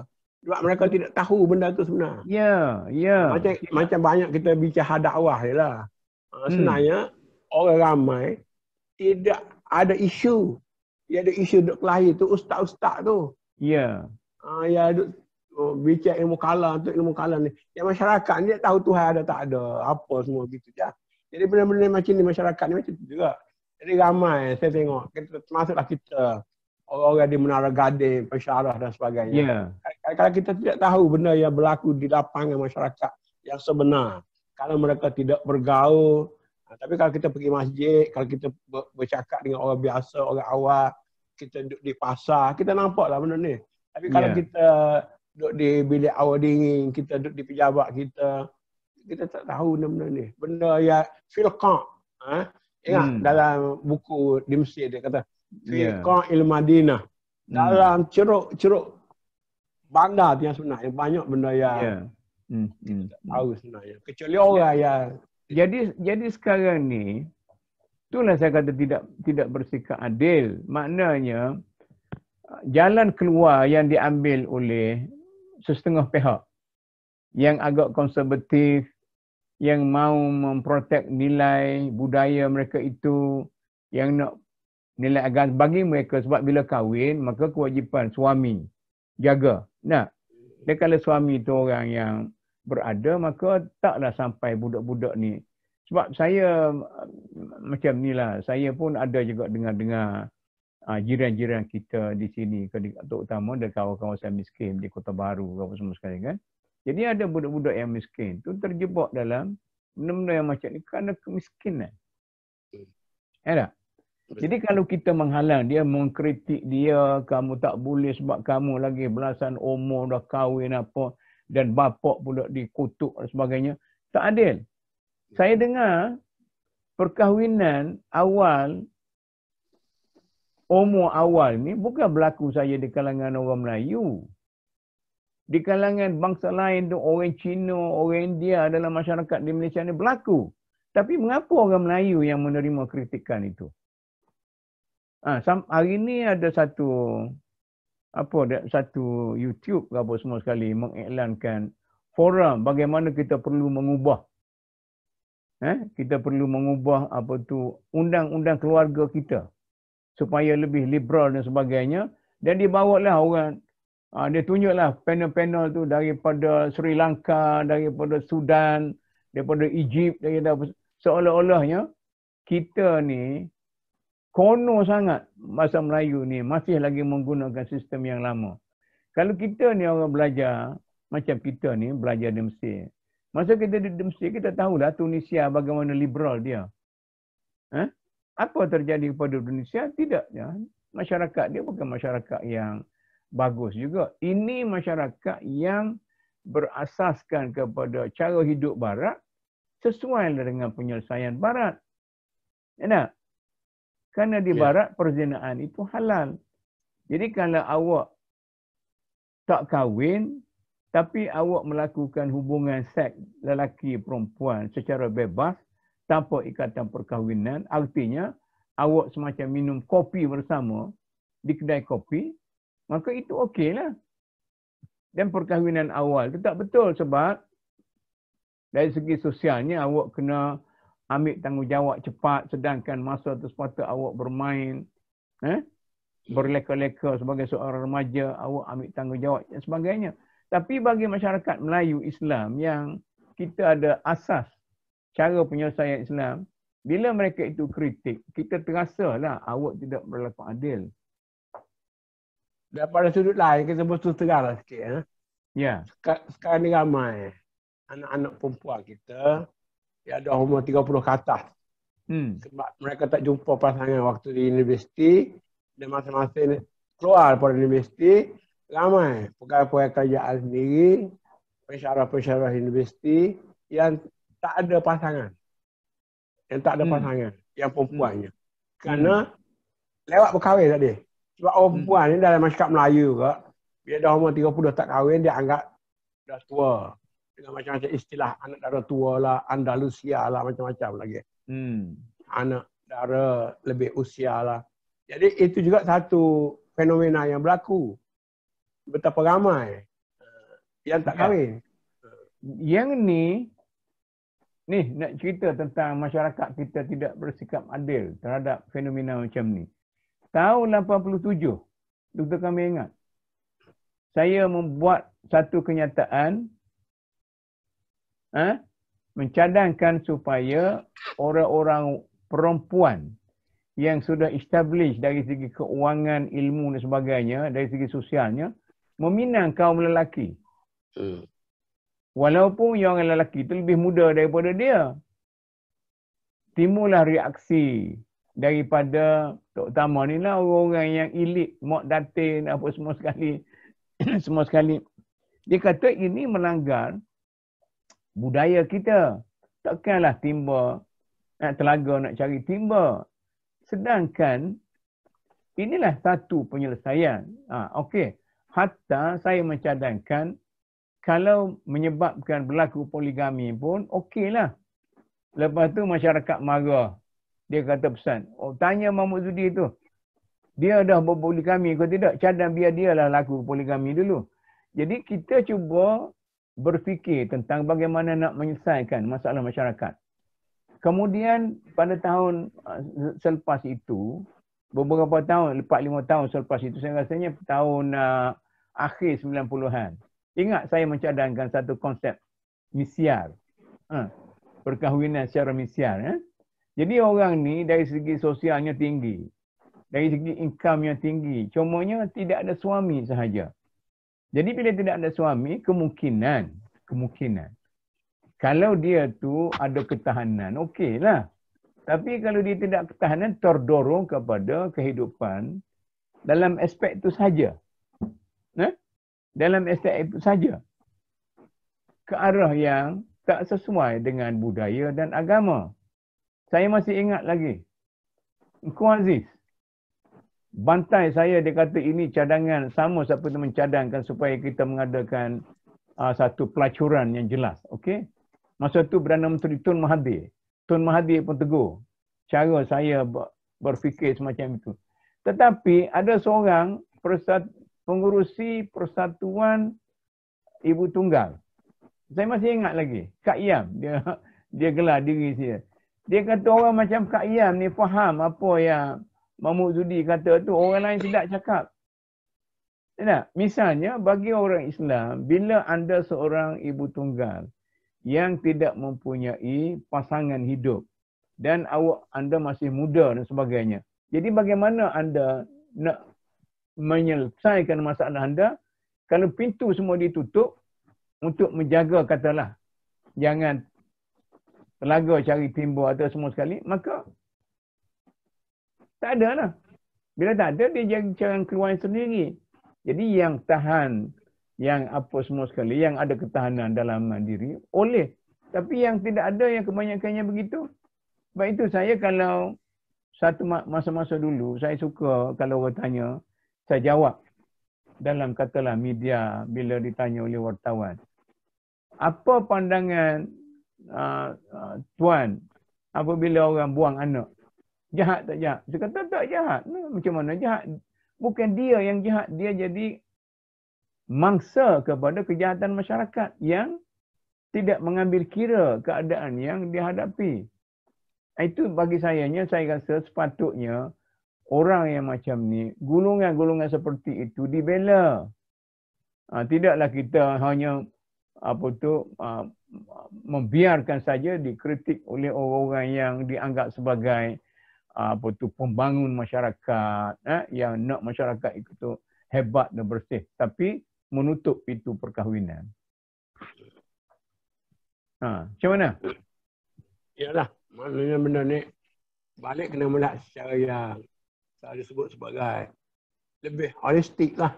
Sebab mereka tidak tahu benda itu sebenar. Ya, yeah, ya. Yeah. Macam yeah. macam banyak kita bicara dakwah je lah. Ha, hmm. Sebenarnya, orang ramai tidak ada isu. Dia ada isu duduk kelahir tu, ustaz-ustaz tu. Ya. Yeah. Ha, uh, ya, duduk uh, oh, bicara ilmu kalah tu, ilmu kalah ni. Yang masyarakat ni tahu Tuhan ada tak ada. Apa semua gitu. Dia, ya. Jadi benda-benda macam ni masyarakat ni macam tu juga. Jadi ramai saya tengok kita termasuklah kita orang-orang di Menara Gading, Pesarah dan sebagainya. Yeah. kadang kita tidak tahu benda yang berlaku di lapangan masyarakat yang sebenar. Kalau mereka tidak bergaul, ha, tapi kalau kita pergi masjid, kalau kita bercakap dengan orang biasa, orang awal, kita duduk di pasar, kita nampaklah benda ni. Tapi kalau yeah. kita duduk di bilik awal dingin, kita duduk di pejabat kita, kita tak tahu benda-benda ni. Benda yang filqa. Ha? Ingat hmm. dalam buku di masjid dia kata ya. filqa yeah. il Madinah. Hmm. Dalam hmm. ceruk-ceruk bandar tu yang sebenarnya banyak benda yang yeah. hmm. hmm. tahu sebenarnya. Kecuali orang yeah. yang jadi jadi sekarang ni itulah saya kata tidak tidak bersikap adil. Maknanya jalan keluar yang diambil oleh sesetengah pihak yang agak konservatif yang mau memprotek nilai budaya mereka itu yang nak nilai agama bagi mereka sebab bila kahwin maka kewajipan suami jaga Nah, dan kalau suami itu orang yang berada maka taklah sampai budak-budak ni sebab saya macam ni lah saya pun ada juga dengar-dengar ah, jiran-jiran kita di sini terutama dari kawasan-kawasan miskin di Kota Baru apa semua sekali kan jadi ada budak-budak yang miskin tu terjebak dalam benda-benda yang macam ni kerana kemiskinan. Ya tak? Jadi kalau kita menghalang dia mengkritik dia kamu tak boleh sebab kamu lagi belasan umur dah kahwin apa dan bapak pula dikutuk dan sebagainya tak adil. Saya dengar perkahwinan awal umur awal ni bukan berlaku saja di kalangan orang Melayu di kalangan bangsa lain tu orang Cina, orang India dalam masyarakat di Malaysia ni berlaku. Tapi mengapa orang Melayu yang menerima kritikan itu? Ha, hari ini ada satu apa Ada satu YouTube apa semua sekali mengiklankan forum bagaimana kita perlu mengubah eh, kita perlu mengubah apa tu undang-undang keluarga kita supaya lebih liberal dan sebagainya dan dibawalah orang Uh, dia tunjuklah panel-panel tu daripada Sri Lanka, daripada Sudan, daripada Egypt, daripada seolah-olahnya kita ni kono sangat masa Melayu ni masih lagi menggunakan sistem yang lama. Kalau kita ni orang belajar macam kita ni belajar di Mesir. Masa kita di Mesir kita tahu lah Tunisia bagaimana liberal dia. Eh? Apa terjadi kepada Tunisia? Tidak ya. Masyarakat dia bukan masyarakat yang bagus juga. Ini masyarakat yang berasaskan kepada cara hidup barat sesuai dengan penyelesaian barat. Ya tak? Kerana di ya. barat perzinaan itu halal. Jadi kalau awak tak kahwin tapi awak melakukan hubungan seks lelaki perempuan secara bebas tanpa ikatan perkahwinan, artinya awak semacam minum kopi bersama di kedai kopi, maka itu okeylah. Dan perkahwinan awal itu tak betul sebab dari segi sosialnya awak kena ambil tanggungjawab cepat sedangkan masa tu sepatutnya awak bermain eh berleka-leka sebagai seorang remaja awak ambil tanggungjawab dan sebagainya. Tapi bagi masyarakat Melayu Islam yang kita ada asas cara penyelesaian Islam, bila mereka itu kritik, kita terasalah awak tidak berlaku adil daripada sudut lain kita betul tegar sikit eh. ya. Yeah. Sekarang ni ramai anak-anak perempuan kita yang ada umur 30 ke atas. Hmm. Sebab mereka tak jumpa pasangan waktu di universiti dan masa-masa keluar daripada universiti ramai pegawai-pegawai kerajaan sendiri pesara-pesara universiti yang tak ada pasangan. Yang tak ada hmm. pasangan. Yang hmm. perempuannya. Hmm. Kerana lewat berkahwin tadi. Sebab orang hmm. perempuan hmm. ni dalam masyarakat Melayu juga, bila dah umur 30 tak kahwin, dia anggap dah tua. Dengan macam-macam istilah anak darah tua lah, Andalusia lah, macam-macam lagi. Hmm. Anak darah lebih usia lah. Jadi itu juga satu fenomena yang berlaku. Betapa ramai eh, yang tak ya. kahwin. Yang ni, ni nak cerita tentang masyarakat kita tidak bersikap adil terhadap fenomena macam ni tahun 87 doktor kami ingat saya membuat satu kenyataan eh, mencadangkan supaya orang-orang perempuan yang sudah establish dari segi keuangan, ilmu dan sebagainya, dari segi sosialnya, meminang kaum lelaki. Hmm. Walaupun yang lelaki itu lebih muda daripada dia. Timulah reaksi daripada terutama ni lah orang-orang yang ilik, mok datin apa semua sekali semua sekali dia kata ini melanggar budaya kita takkanlah timba nak telaga nak cari timba sedangkan inilah satu penyelesaian ha, okey hatta saya mencadangkan kalau menyebabkan berlaku poligami pun okeylah lepas tu masyarakat marah dia kata pesan. Oh, tanya Mahmud Zudi tu. Dia dah kami ke tidak? Cadang biar dia lah laku kami dulu. Jadi kita cuba berfikir tentang bagaimana nak menyelesaikan masalah masyarakat. Kemudian pada tahun uh, selepas itu, beberapa tahun, 4 lima tahun selepas itu, saya rasanya tahun uh, akhir 90-an. Ingat saya mencadangkan satu konsep misiar. Ha, perkahwinan secara misiar. Eh? Jadi orang ni dari segi sosialnya tinggi. Dari segi income yang tinggi. Cumanya tidak ada suami sahaja. Jadi bila tidak ada suami, kemungkinan. Kemungkinan. Kalau dia tu ada ketahanan, okeylah. Tapi kalau dia tidak ketahanan, terdorong kepada kehidupan dalam aspek itu saja. Nah, dalam aspek itu saja. Ke arah yang tak sesuai dengan budaya dan agama. Saya masih ingat lagi. Engkau Aziz. Bantai saya dia kata ini cadangan sama seperti mencadangkan supaya kita mengadakan uh, satu pelacuran yang jelas. Okey. Masa tu Perdana Menteri Tun Mahathir. Tun Mahathir pun tegur. Cara saya berfikir semacam itu. Tetapi ada seorang persat, pengurusi persatuan ibu tunggal. Saya masih ingat lagi. Kak Iam. Dia, dia gelar diri saya dia kata orang macam Kak Iyam ni faham apa yang Mahmud Zudi kata tu orang lain tidak cakap. Tidak? Misalnya bagi orang Islam bila anda seorang ibu tunggal yang tidak mempunyai pasangan hidup dan awak anda masih muda dan sebagainya. Jadi bagaimana anda nak menyelesaikan masalah anda kalau pintu semua ditutup untuk menjaga katalah jangan telaga cari timba atau semua sekali, maka tak ada lah. Bila tak ada, dia jadi cara keluar sendiri. Jadi yang tahan, yang apa semua sekali, yang ada ketahanan dalam diri, boleh. Tapi yang tidak ada, yang kebanyakannya begitu. Sebab itu saya kalau satu masa-masa dulu, saya suka kalau orang tanya, saya jawab. Dalam katalah media, bila ditanya oleh wartawan. Apa pandangan Ah, ah, tuan apabila orang buang anak jahat tak jahat dia kata tak jahat macam mana jahat bukan dia yang jahat dia jadi mangsa kepada kejahatan masyarakat yang tidak mengambil kira keadaan yang dihadapi itu bagi sayanya saya rasa sepatutnya orang yang macam ni gulungan-gulungan seperti itu dibela ah, tidaklah kita hanya apa tu membiarkan saja dikritik oleh orang-orang yang dianggap sebagai ah, apa tu pembangun masyarakat eh, yang nak masyarakat itu hebat dan bersih tapi menutup pintu perkahwinan. Ha, macam mana? Iyalah, maknanya benda ni balik kena melihat secara yang saya sebut sebagai lebih holistik lah.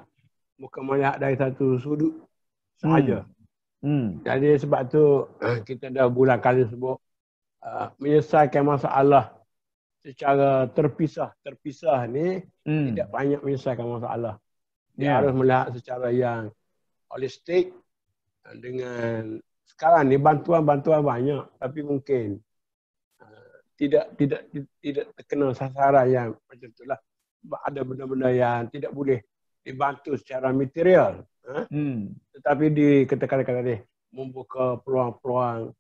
Bukan melihat dari satu sudut sahaja. Hmm. Hmm. Jadi sebab tu eh. kita dah bulan kali sebut uh, menyelesaikan masalah secara terpisah terpisah ni hmm. tidak banyak menyelesaikan masalah. Dia yeah. harus melihat secara yang holistik uh, dengan sekarang ni bantuan-bantuan banyak tapi mungkin uh, tidak tidak tidak terkena sasaran yang macam tu lah Ada benda-benda yang tidak boleh dibantu secara material. Hmm. Tetapi dikatakan kata tadi, membuka peluang-peluang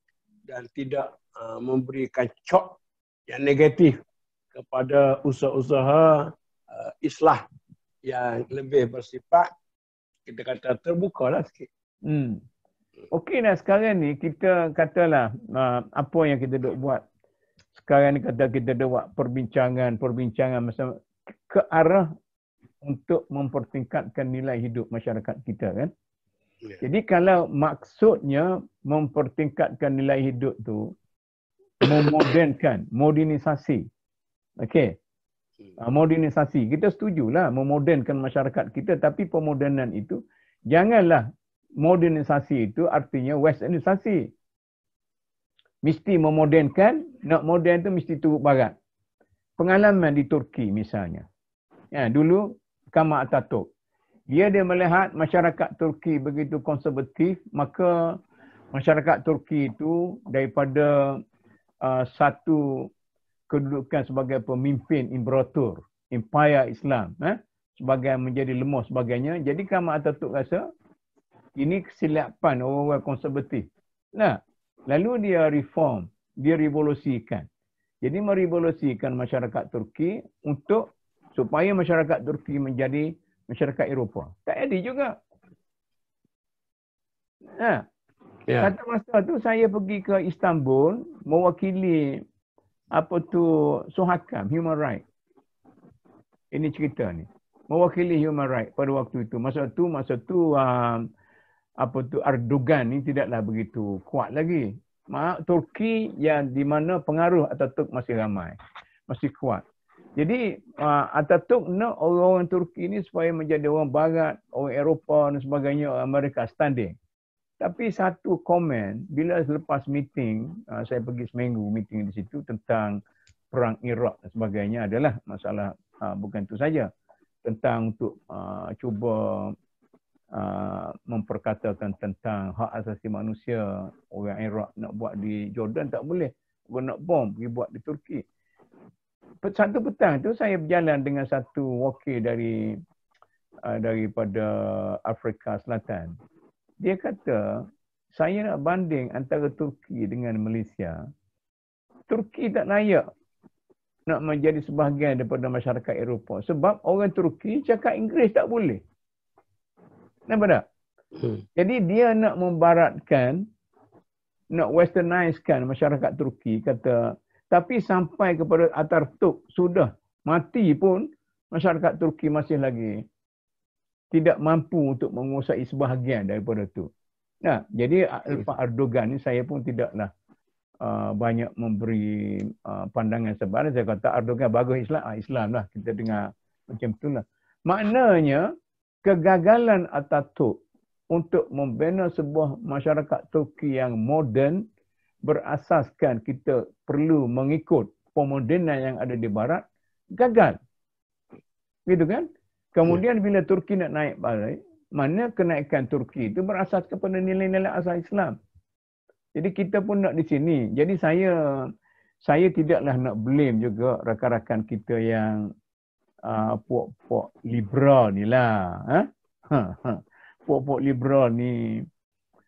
dan tidak uh, memberikan cok yang negatif kepada usaha-usaha uh, islah yang lebih bersifat kita kata terbuka lah sikit. Hmm. Okey lah sekarang ni kita katalah uh, apa yang kita duk buat. Sekarang ni kata kita duk buat perbincangan-perbincangan ke arah untuk mempertingkatkan nilai hidup masyarakat kita kan. Ya. Jadi kalau maksudnya mempertingkatkan nilai hidup tu memodernkan, modernisasi. Okey. Hmm. Ah, modernisasi. Kita setujulah memodernkan masyarakat kita tapi pemodernan itu janganlah modernisasi itu artinya westernisasi. Mesti memodernkan, nak modern tu mesti turut barat. Pengalaman di Turki misalnya. Ya, dulu Kama Atatürk. dia dia melihat masyarakat Turki begitu konservatif, maka masyarakat Turki itu daripada uh, satu kedudukan sebagai pemimpin imperator, empire Islam, eh, sebagai menjadi lemah sebagainya. Jadi Kama Atatürk rasa ini kesilapan orang-orang konservatif. Nah, lalu dia reform, dia revolusikan. Jadi merevolusikan masyarakat Turki untuk supaya masyarakat Turki menjadi masyarakat Eropah. Tak jadi juga. Ha. Yeah. Satu masa tu saya pergi ke Istanbul mewakili apa tu Suhakam Human Right. Ini cerita ni. Mewakili Human Right pada waktu itu. Masa tu masa tu um, apa tu Erdogan ni tidaklah begitu kuat lagi. Mak Turki yang di mana pengaruh Ataturk masih ramai, masih kuat. Jadi ah, Ataturk nak orang-orang Turki ni supaya menjadi orang barat, orang Eropah dan sebagainya, Amerika ah, standing. Tapi satu komen, bila selepas meeting, ah, saya pergi seminggu meeting di situ tentang perang Iraq dan sebagainya adalah masalah bukan itu saja. Tentang untuk cuba memperkatakan tentang hak asasi manusia, orang Iraq nak buat di Jordan tak boleh. Kalau nak bom, pergi buat di Turki satu petang tu saya berjalan dengan satu wakil dari uh, daripada Afrika Selatan. Dia kata, saya nak banding antara Turki dengan Malaysia. Turki tak layak nak menjadi sebahagian daripada masyarakat Eropah. Sebab orang Turki cakap Inggeris tak boleh. Nampak tak? Hmm. Jadi dia nak membaratkan, nak westernizekan masyarakat Turki, kata tapi sampai kepada Atatürk sudah mati pun masyarakat Turki masih lagi tidak mampu untuk menguasai sebahagian daripada itu. Nah, ya, jadi ah, Pak Erdogan ini saya pun tidaklah uh, banyak memberi uh, pandangan sebaliknya. Saya kata Erdogan bagus Islam, ah, Islam lah kita dengar macam tu lah. Maknanya kegagalan Atatürk untuk membina sebuah masyarakat Turki yang moden berasaskan kita perlu mengikut pemodenan yang ada di barat gagal. Gitu kan? Kemudian ya. bila Turki nak naik balik, mana kenaikan Turki itu berasas kepada nilai-nilai asal Islam. Jadi kita pun nak di sini. Jadi saya saya tidaklah nak blame juga rakan-rakan kita yang uh, puak-puak liberal ni lah. Ha? Ha, ha. Puak-puak liberal ni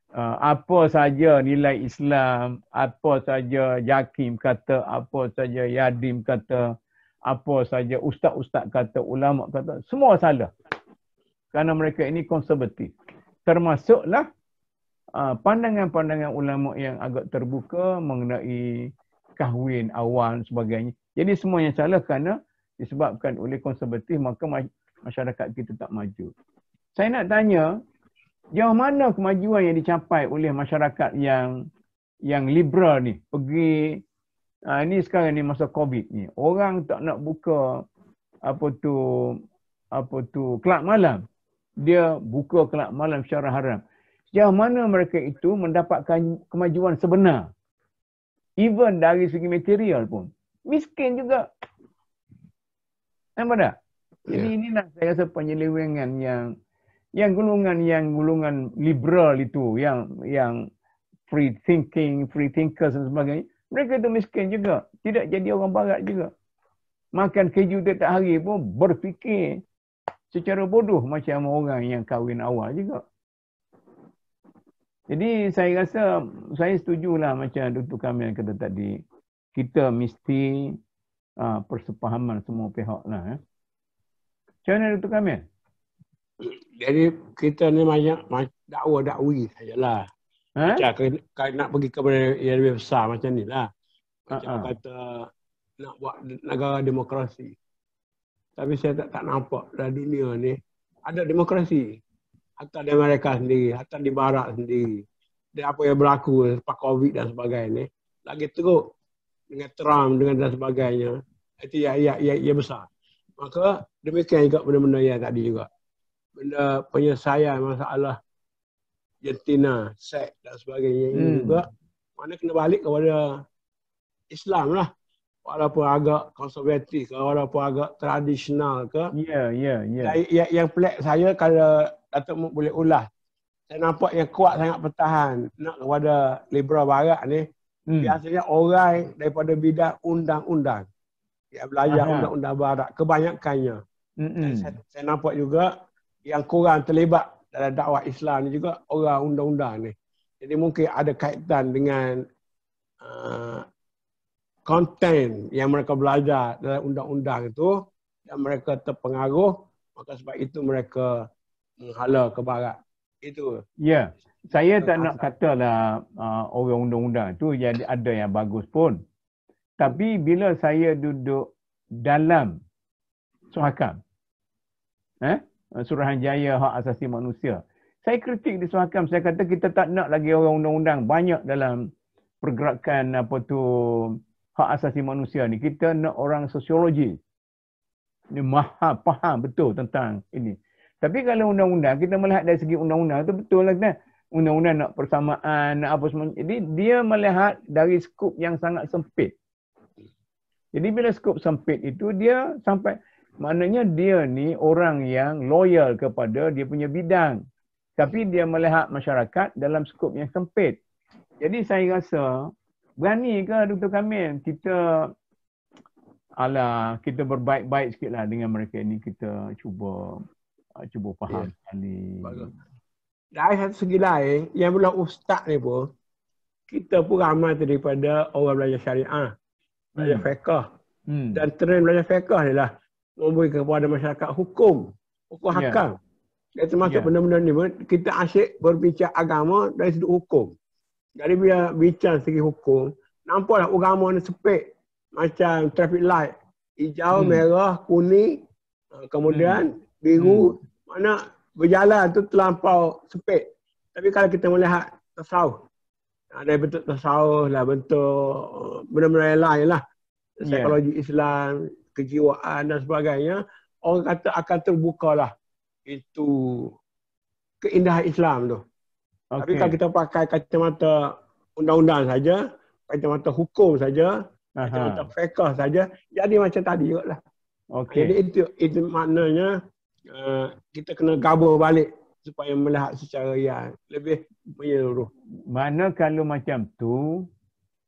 Ah, apa saja nilai Islam, apa saja Jakim kata, apa saja Yadim kata, apa saja ustaz-ustaz kata, ulama kata, semua salah. Kerana mereka ini konservatif. Termasuklah ah, pandangan-pandangan ulama yang agak terbuka mengenai kahwin awal sebagainya. Jadi semuanya salah kerana disebabkan oleh konservatif maka masyarakat kita tak maju. Saya nak tanya jauh mana kemajuan yang dicapai oleh masyarakat yang yang liberal ni pergi uh, ah, ni sekarang ni masa covid ni orang tak nak buka apa tu apa tu kelab malam dia buka kelab malam secara haram sejauh mana mereka itu mendapatkan kemajuan sebenar even dari segi material pun miskin juga nampak tak jadi ya. inilah saya rasa penyelewengan yang yang golongan yang golongan liberal itu yang yang free thinking free thinkers dan sebagainya mereka itu miskin juga tidak jadi orang barat juga makan keju tiap hari pun berfikir secara bodoh macam orang yang kahwin awal juga jadi saya rasa saya setujulah macam Dr. Kamil kata tadi kita mesti uh, persepahaman semua pihak lah. Eh. Macam mana Dr. Kamil? Jadi kita ni banyak dakwa-dakwi sajalah. Eh? Macam kena, nak pergi ke mana yang lebih besar macam ni lah. Macam uh-uh. kata nak buat negara demokrasi. Tapi saya tak, tak nampak dalam dunia ni ada demokrasi. Hatta di Amerika sendiri, hatta di Barat sendiri. Dan apa yang berlaku lepas Covid dan sebagainya. Lagi teruk dengan Trump dengan dan sebagainya. Itu ia, ia, ia, ia besar. Maka demikian juga benda-benda yang tadi juga benda penyelesaian masalah jentina, seks dan sebagainya hmm. ini juga mana kena balik kepada Islam lah walaupun agak konservatif ke walaupun agak tradisional ke ya ya ya yang, yang pelik saya kalau Datuk Mok boleh ulas saya nampak yang kuat sangat pertahan nak kepada liberal barat ni hmm. biasanya orang daripada bidang undang-undang yang belajar undang-undang barat kebanyakannya Mm-mm. Hmm. Saya, saya nampak juga yang kurang terlibat dalam dakwah Islam ni juga orang undang-undang ni. Jadi mungkin ada kaitan dengan uh, konten yang mereka belajar dalam undang-undang itu dan mereka terpengaruh maka sebab itu mereka menghala ke barat. Itu. Ya. Yeah. Saya tak nak katalah uh, orang undang-undang itu jadi ada yang bagus pun. Tapi bila saya duduk dalam suhakam. Eh? Eh, Suruhanjaya Hak Asasi Manusia. Saya kritik di semakam, saya kata kita tak nak lagi orang undang-undang banyak dalam pergerakan apa tu hak asasi manusia ni. Kita nak orang sosiologi. ini maha faham betul tentang ini. Tapi kalau undang-undang, kita melihat dari segi undang-undang tu betul lah kan. Undang-undang nak persamaan, nak apa semua. Jadi dia melihat dari skop yang sangat sempit. Jadi bila skop sempit itu, dia sampai maknanya dia ni orang yang loyal kepada dia punya bidang. Tapi dia melihat masyarakat dalam skop yang sempit. Jadi saya rasa, berani ke Dr. Kamil kita ala kita berbaik-baik sikitlah dengan mereka ini kita cuba uh, cuba faham yeah. sekali. Dari satu segi lain, yang bilang ustaz ni pun, kita pun ramai daripada orang belajar syariah. Belajar hmm. fiqah. Hmm. Dan trend belajar fiqah ni lah memberikan kepada masyarakat hukum, hukum ya. hakam. Yeah. Dan termasuk yeah. benda-benda ni pun, kita asyik berbicara agama dari sudut hukum. Jadi bila bincang segi hukum, nampaklah agama ni sepek macam traffic light. Hijau, hmm. merah, kuning, ha, kemudian hmm. biru. Hmm. Mana berjalan tu terlampau sepek. Tapi kalau kita melihat tasawuf, ada ha, bentuk tasawuf lah, bentuk uh, benda-benda lain lah. Yeah. Islam, kejiwaan dan sebagainya, orang kata akan terbukalah itu keindahan Islam tu. Okay. Tapi kalau kita pakai kacamata undang-undang saja, kacamata hukum saja, kacamata fiqh saja, jadi macam tadi juga lah. Okay. Jadi itu, itu maknanya uh, kita kena gabung balik supaya melihat secara yang lebih menyeluruh. Mana kalau macam tu,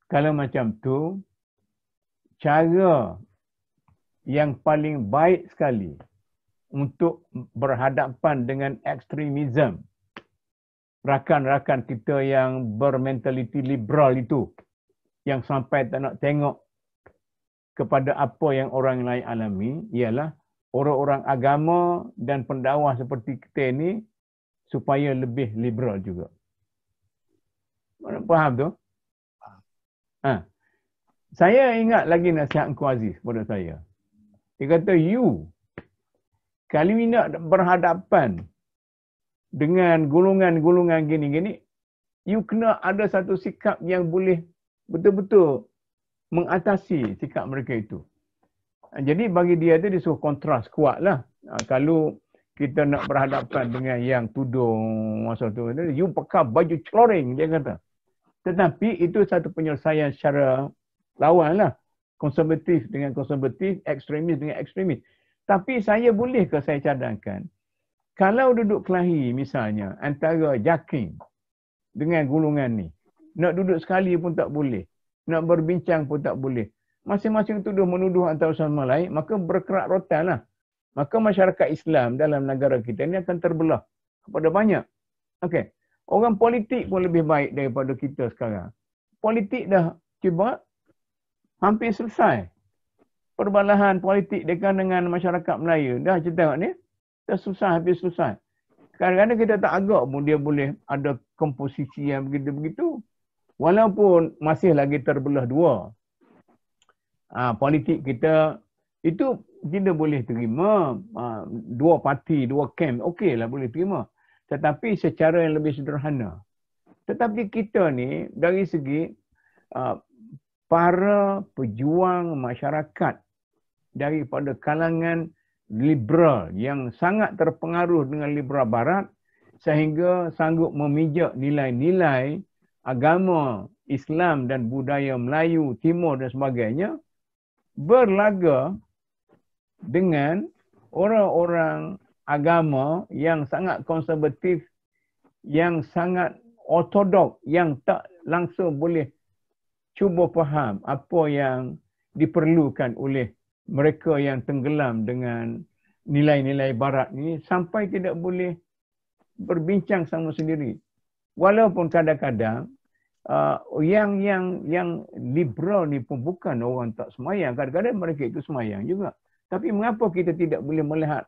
kalau macam tu, cara yang paling baik sekali untuk berhadapan dengan ekstremisme rakan-rakan kita yang bermentaliti liberal itu yang sampai tak nak tengok kepada apa yang orang lain alami ialah orang-orang agama dan pendakwah seperti kita ini supaya lebih liberal juga. Mana faham tu? Ha. Saya ingat lagi nasihat Engku Aziz kepada saya. Dia kata, you, kalau you nak berhadapan dengan golongan-golongan gini-gini, you kena ada satu sikap yang boleh betul-betul mengatasi sikap mereka itu. Ah, jadi bagi dia tu dia suruh kontras kuatlah. Ah, kalau kita nak berhadapan dengan yang tudung masa tu, you pakai baju celoring dia kata. Tetapi itu satu penyelesaian secara lawan lah konservatif dengan konservatif, ekstremis dengan ekstremis. Tapi saya boleh ke saya cadangkan kalau duduk kelahi misalnya antara Jakim dengan gulungan ni nak duduk sekali pun tak boleh nak berbincang pun tak boleh masing-masing tuduh menuduh antara sama lain maka berkerak rotan lah maka masyarakat Islam dalam negara kita ni akan terbelah kepada banyak okey orang politik pun lebih baik daripada kita sekarang politik dah cuba hampir selesai perbalahan politik dengan dengan masyarakat Melayu. Dah kita tengok ni, dah susah habis susah. Kadang-kadang kita tak agak pun dia boleh ada komposisi yang begitu-begitu. Walaupun masih lagi terbelah dua. Ha, politik kita, itu kita boleh terima ha, dua parti, dua kem. Okey lah boleh terima. Tetapi secara yang lebih sederhana. Tetapi kita ni dari segi ah, para pejuang masyarakat daripada kalangan liberal yang sangat terpengaruh dengan liberal barat sehingga sanggup memijak nilai-nilai agama Islam dan budaya Melayu Timur dan sebagainya berlaga dengan orang-orang agama yang sangat konservatif yang sangat ortodok yang tak langsung boleh cuba faham apa yang diperlukan oleh mereka yang tenggelam dengan nilai-nilai barat ni sampai tidak boleh berbincang sama sendiri. Walaupun kadang-kadang uh, yang yang yang liberal ni pun bukan orang tak semayang. Kadang-kadang mereka itu semayang juga. Tapi mengapa kita tidak boleh melihat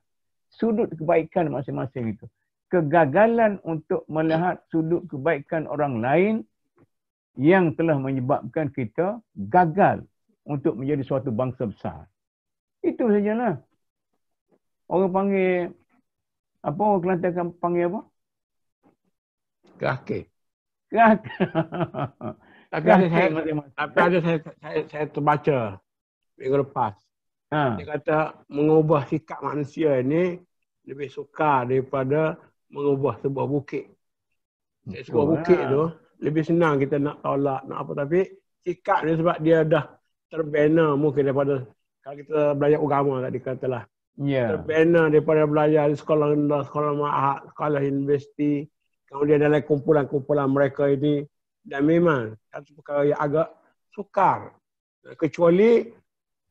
sudut kebaikan masing-masing itu? Kegagalan untuk melihat sudut kebaikan orang lain yang telah menyebabkan kita gagal untuk menjadi suatu bangsa besar. Itu sajalah. Orang panggil apa orang Kelantan akan panggil apa? Kerakil. Kerakil. Tapi ada saya, tapi ada saya, saya, saya terbaca minggu lepas. Ha. Dia kata mengubah sikap manusia ini lebih sukar daripada mengubah sebuah bukit. Sebuah bukit lah. tu, lebih senang kita nak tolak nak apa tapi sikap ni sebab dia dah terbena mungkin daripada kalau kita belajar agama tadi katalah yeah. terbena daripada belajar di sekolah rendah, sekolah mahat, sekolah universiti kemudian dalam kumpulan-kumpulan mereka ini dan memang satu perkara yang agak sukar kecuali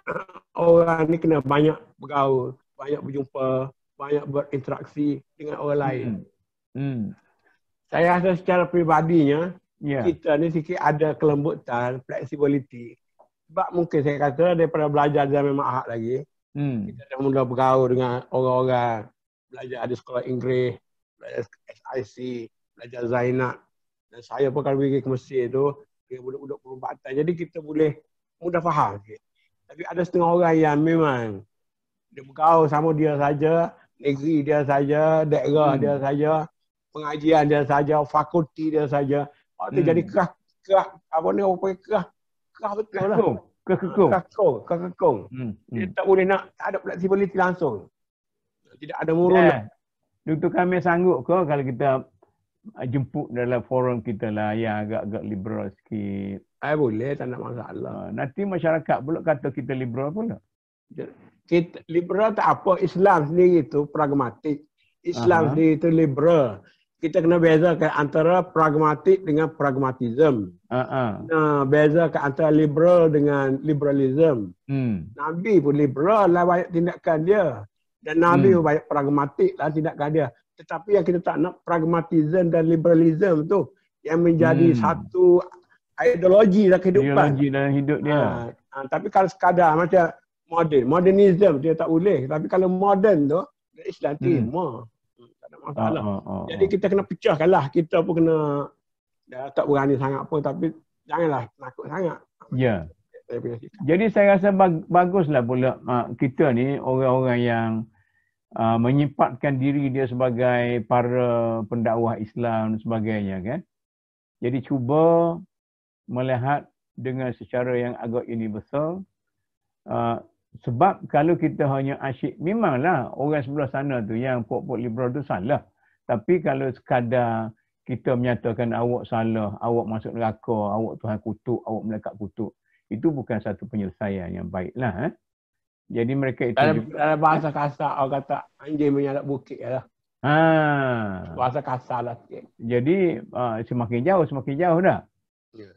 orang ni kena banyak bergaul, banyak berjumpa, banyak berinteraksi dengan orang lain. Hmm. hmm. Saya rasa secara peribadinya, yeah. kita ni sikit ada kelembutan, flexibility. Sebab mungkin saya kata daripada belajar dia memang Ma'ahat lagi, hmm. kita dah mula bergaul dengan orang-orang belajar ada sekolah Inggeris, belajar SIC, belajar Zainat. Dan saya pun kalau pergi ke Mesir tu, dia budak-budak perubatan. Jadi kita boleh mudah faham. Okay. Tapi ada setengah orang yang memang dia bergaul sama dia saja, negeri dia saja, daerah hmm. dia saja, pengajian dia saja, fakulti dia saja. Ha, dia hmm. jadi kerah, kerah, apa ni orang panggil kerah, kerah betul kekong. lah. Kekong. Kekong. Kekong. Kekong. Kekong. Hmm, hmm. Dia hmm. tak boleh nak, tak ada flexibility langsung. Tidak ada murung. Yeah. Eh. Doktor kami sanggup ke kalau kita eh, jemput dalam forum kita lah yang agak-agak liberal sikit. Ay, eh, boleh, tak nak masalah. Ah, nanti masyarakat pula kata kita liberal pula. Kita, liberal tak apa, Islam sendiri itu pragmatik. Islam uh-huh. sendiri itu liberal kita kena beza ke antara pragmatik dengan pragmatism. Uh-uh. Ha, ha. Nah, bezakan antara liberal dengan liberalism. Hmm. Nabi pun liberal lah banyak tindakan dia. Dan Nabi hmm. pun banyak pragmatik lah tindakan dia. Tetapi yang kita tak nak pragmatism dan liberalism tu yang menjadi hmm. satu ideologi dalam kehidupan. Ideologi dalam hidup dia. Ha, ha, tapi kalau sekadar macam modern, modernism dia tak boleh. Tapi kalau modern tu, Islam hmm. SWT. Oh, oh, oh. Jadi ah. kita kena pecahkan lah. Kita pun kena ya, tak berani sangat pun tapi janganlah takut sangat. Ya. Yeah. Jadi saya rasa bag- baguslah pula uh, kita ni orang-orang yang uh, menyempatkan diri dia sebagai para pendakwah Islam dan sebagainya kan. Jadi cuba melihat dengan secara yang agak universal. Uh, sebab kalau kita hanya asyik, memanglah orang sebelah sana tu yang puak-puak liberal tu salah. Tapi kalau sekadar kita menyatakan awak salah, awak masuk neraka, awak Tuhan kutuk, awak melekat kutuk. Itu bukan satu penyelesaian yang baiklah. Eh? Jadi mereka itu dalam, juga, dalam bahasa kasar, awak kata anjing menyalak bukit. Ya lah. Ha. Bahasa kasar lah. Sikit. Jadi uh, semakin jauh, semakin jauh dah. Yeah.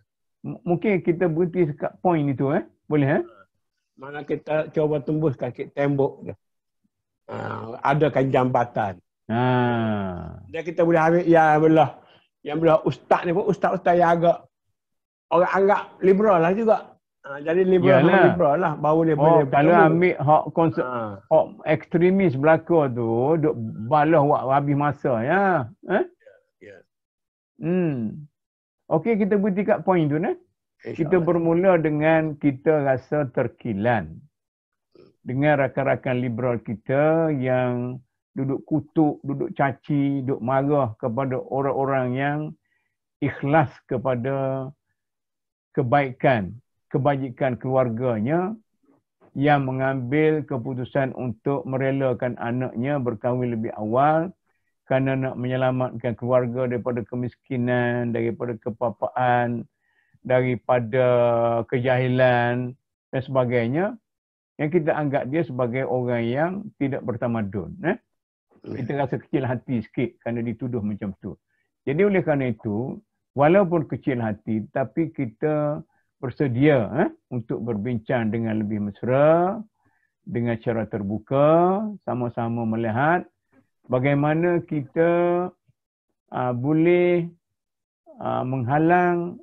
mungkin kita berhenti dekat point itu. Eh? Boleh? Eh? Ha? Mana kita cuba tembus kaki tembok tu. Uh, ha, ada kan jambatan. Ha. Dan kita boleh ambil ya belah. Yang belah ustaz ni pun ustaz-ustaz yang agak orang anggap liberal lah juga. Ha, jadi liberal lah. liberal lah baru dia oh, boleh kalau bertemu. ambil hak konsep ha. hak ekstremis belaka tu duk balah wak habis masa ya. Eh? Ya. Yeah, yeah. Hmm. Okey kita berhenti kat point tu nah. Kita bermula dengan kita rasa terkilan dengan rakan-rakan liberal kita yang duduk kutuk, duduk caci, duduk marah kepada orang-orang yang ikhlas kepada kebaikan, kebajikan keluarganya yang mengambil keputusan untuk merelakan anaknya berkahwin lebih awal kerana nak menyelamatkan keluarga daripada kemiskinan, daripada kepapaan, daripada kejahilan dan sebagainya yang kita anggap dia sebagai orang yang tidak bertamadun eh hmm. kita rasa kecil hati sikit kerana dituduh macam tu jadi oleh kerana itu walaupun kecil hati tapi kita bersedia eh untuk berbincang dengan lebih mesra dengan cara terbuka sama-sama melihat bagaimana kita uh, boleh uh, menghalang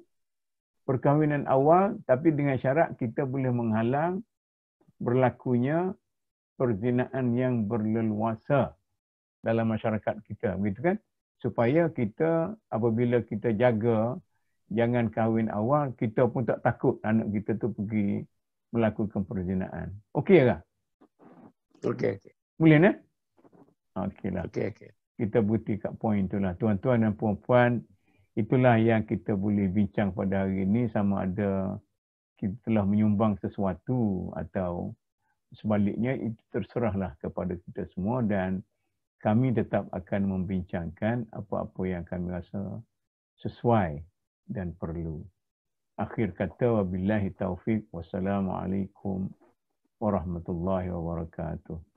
perkahwinan awal tapi dengan syarat kita boleh menghalang berlakunya perzinaan yang berleluasa dalam masyarakat kita begitu kan supaya kita apabila kita jaga jangan kahwin awal kita pun tak takut anak kita tu pergi melakukan perzinaan okey ke okey boleh ne okeylah okey okey kita bukti kat point itulah tuan-tuan dan puan-puan Itulah yang kita boleh bincang pada hari ini sama ada kita telah menyumbang sesuatu atau sebaliknya itu terserahlah kepada kita semua dan kami tetap akan membincangkan apa-apa yang kami rasa sesuai dan perlu. Akhir kata wabillahi taufik wassalamualaikum warahmatullahi wabarakatuh.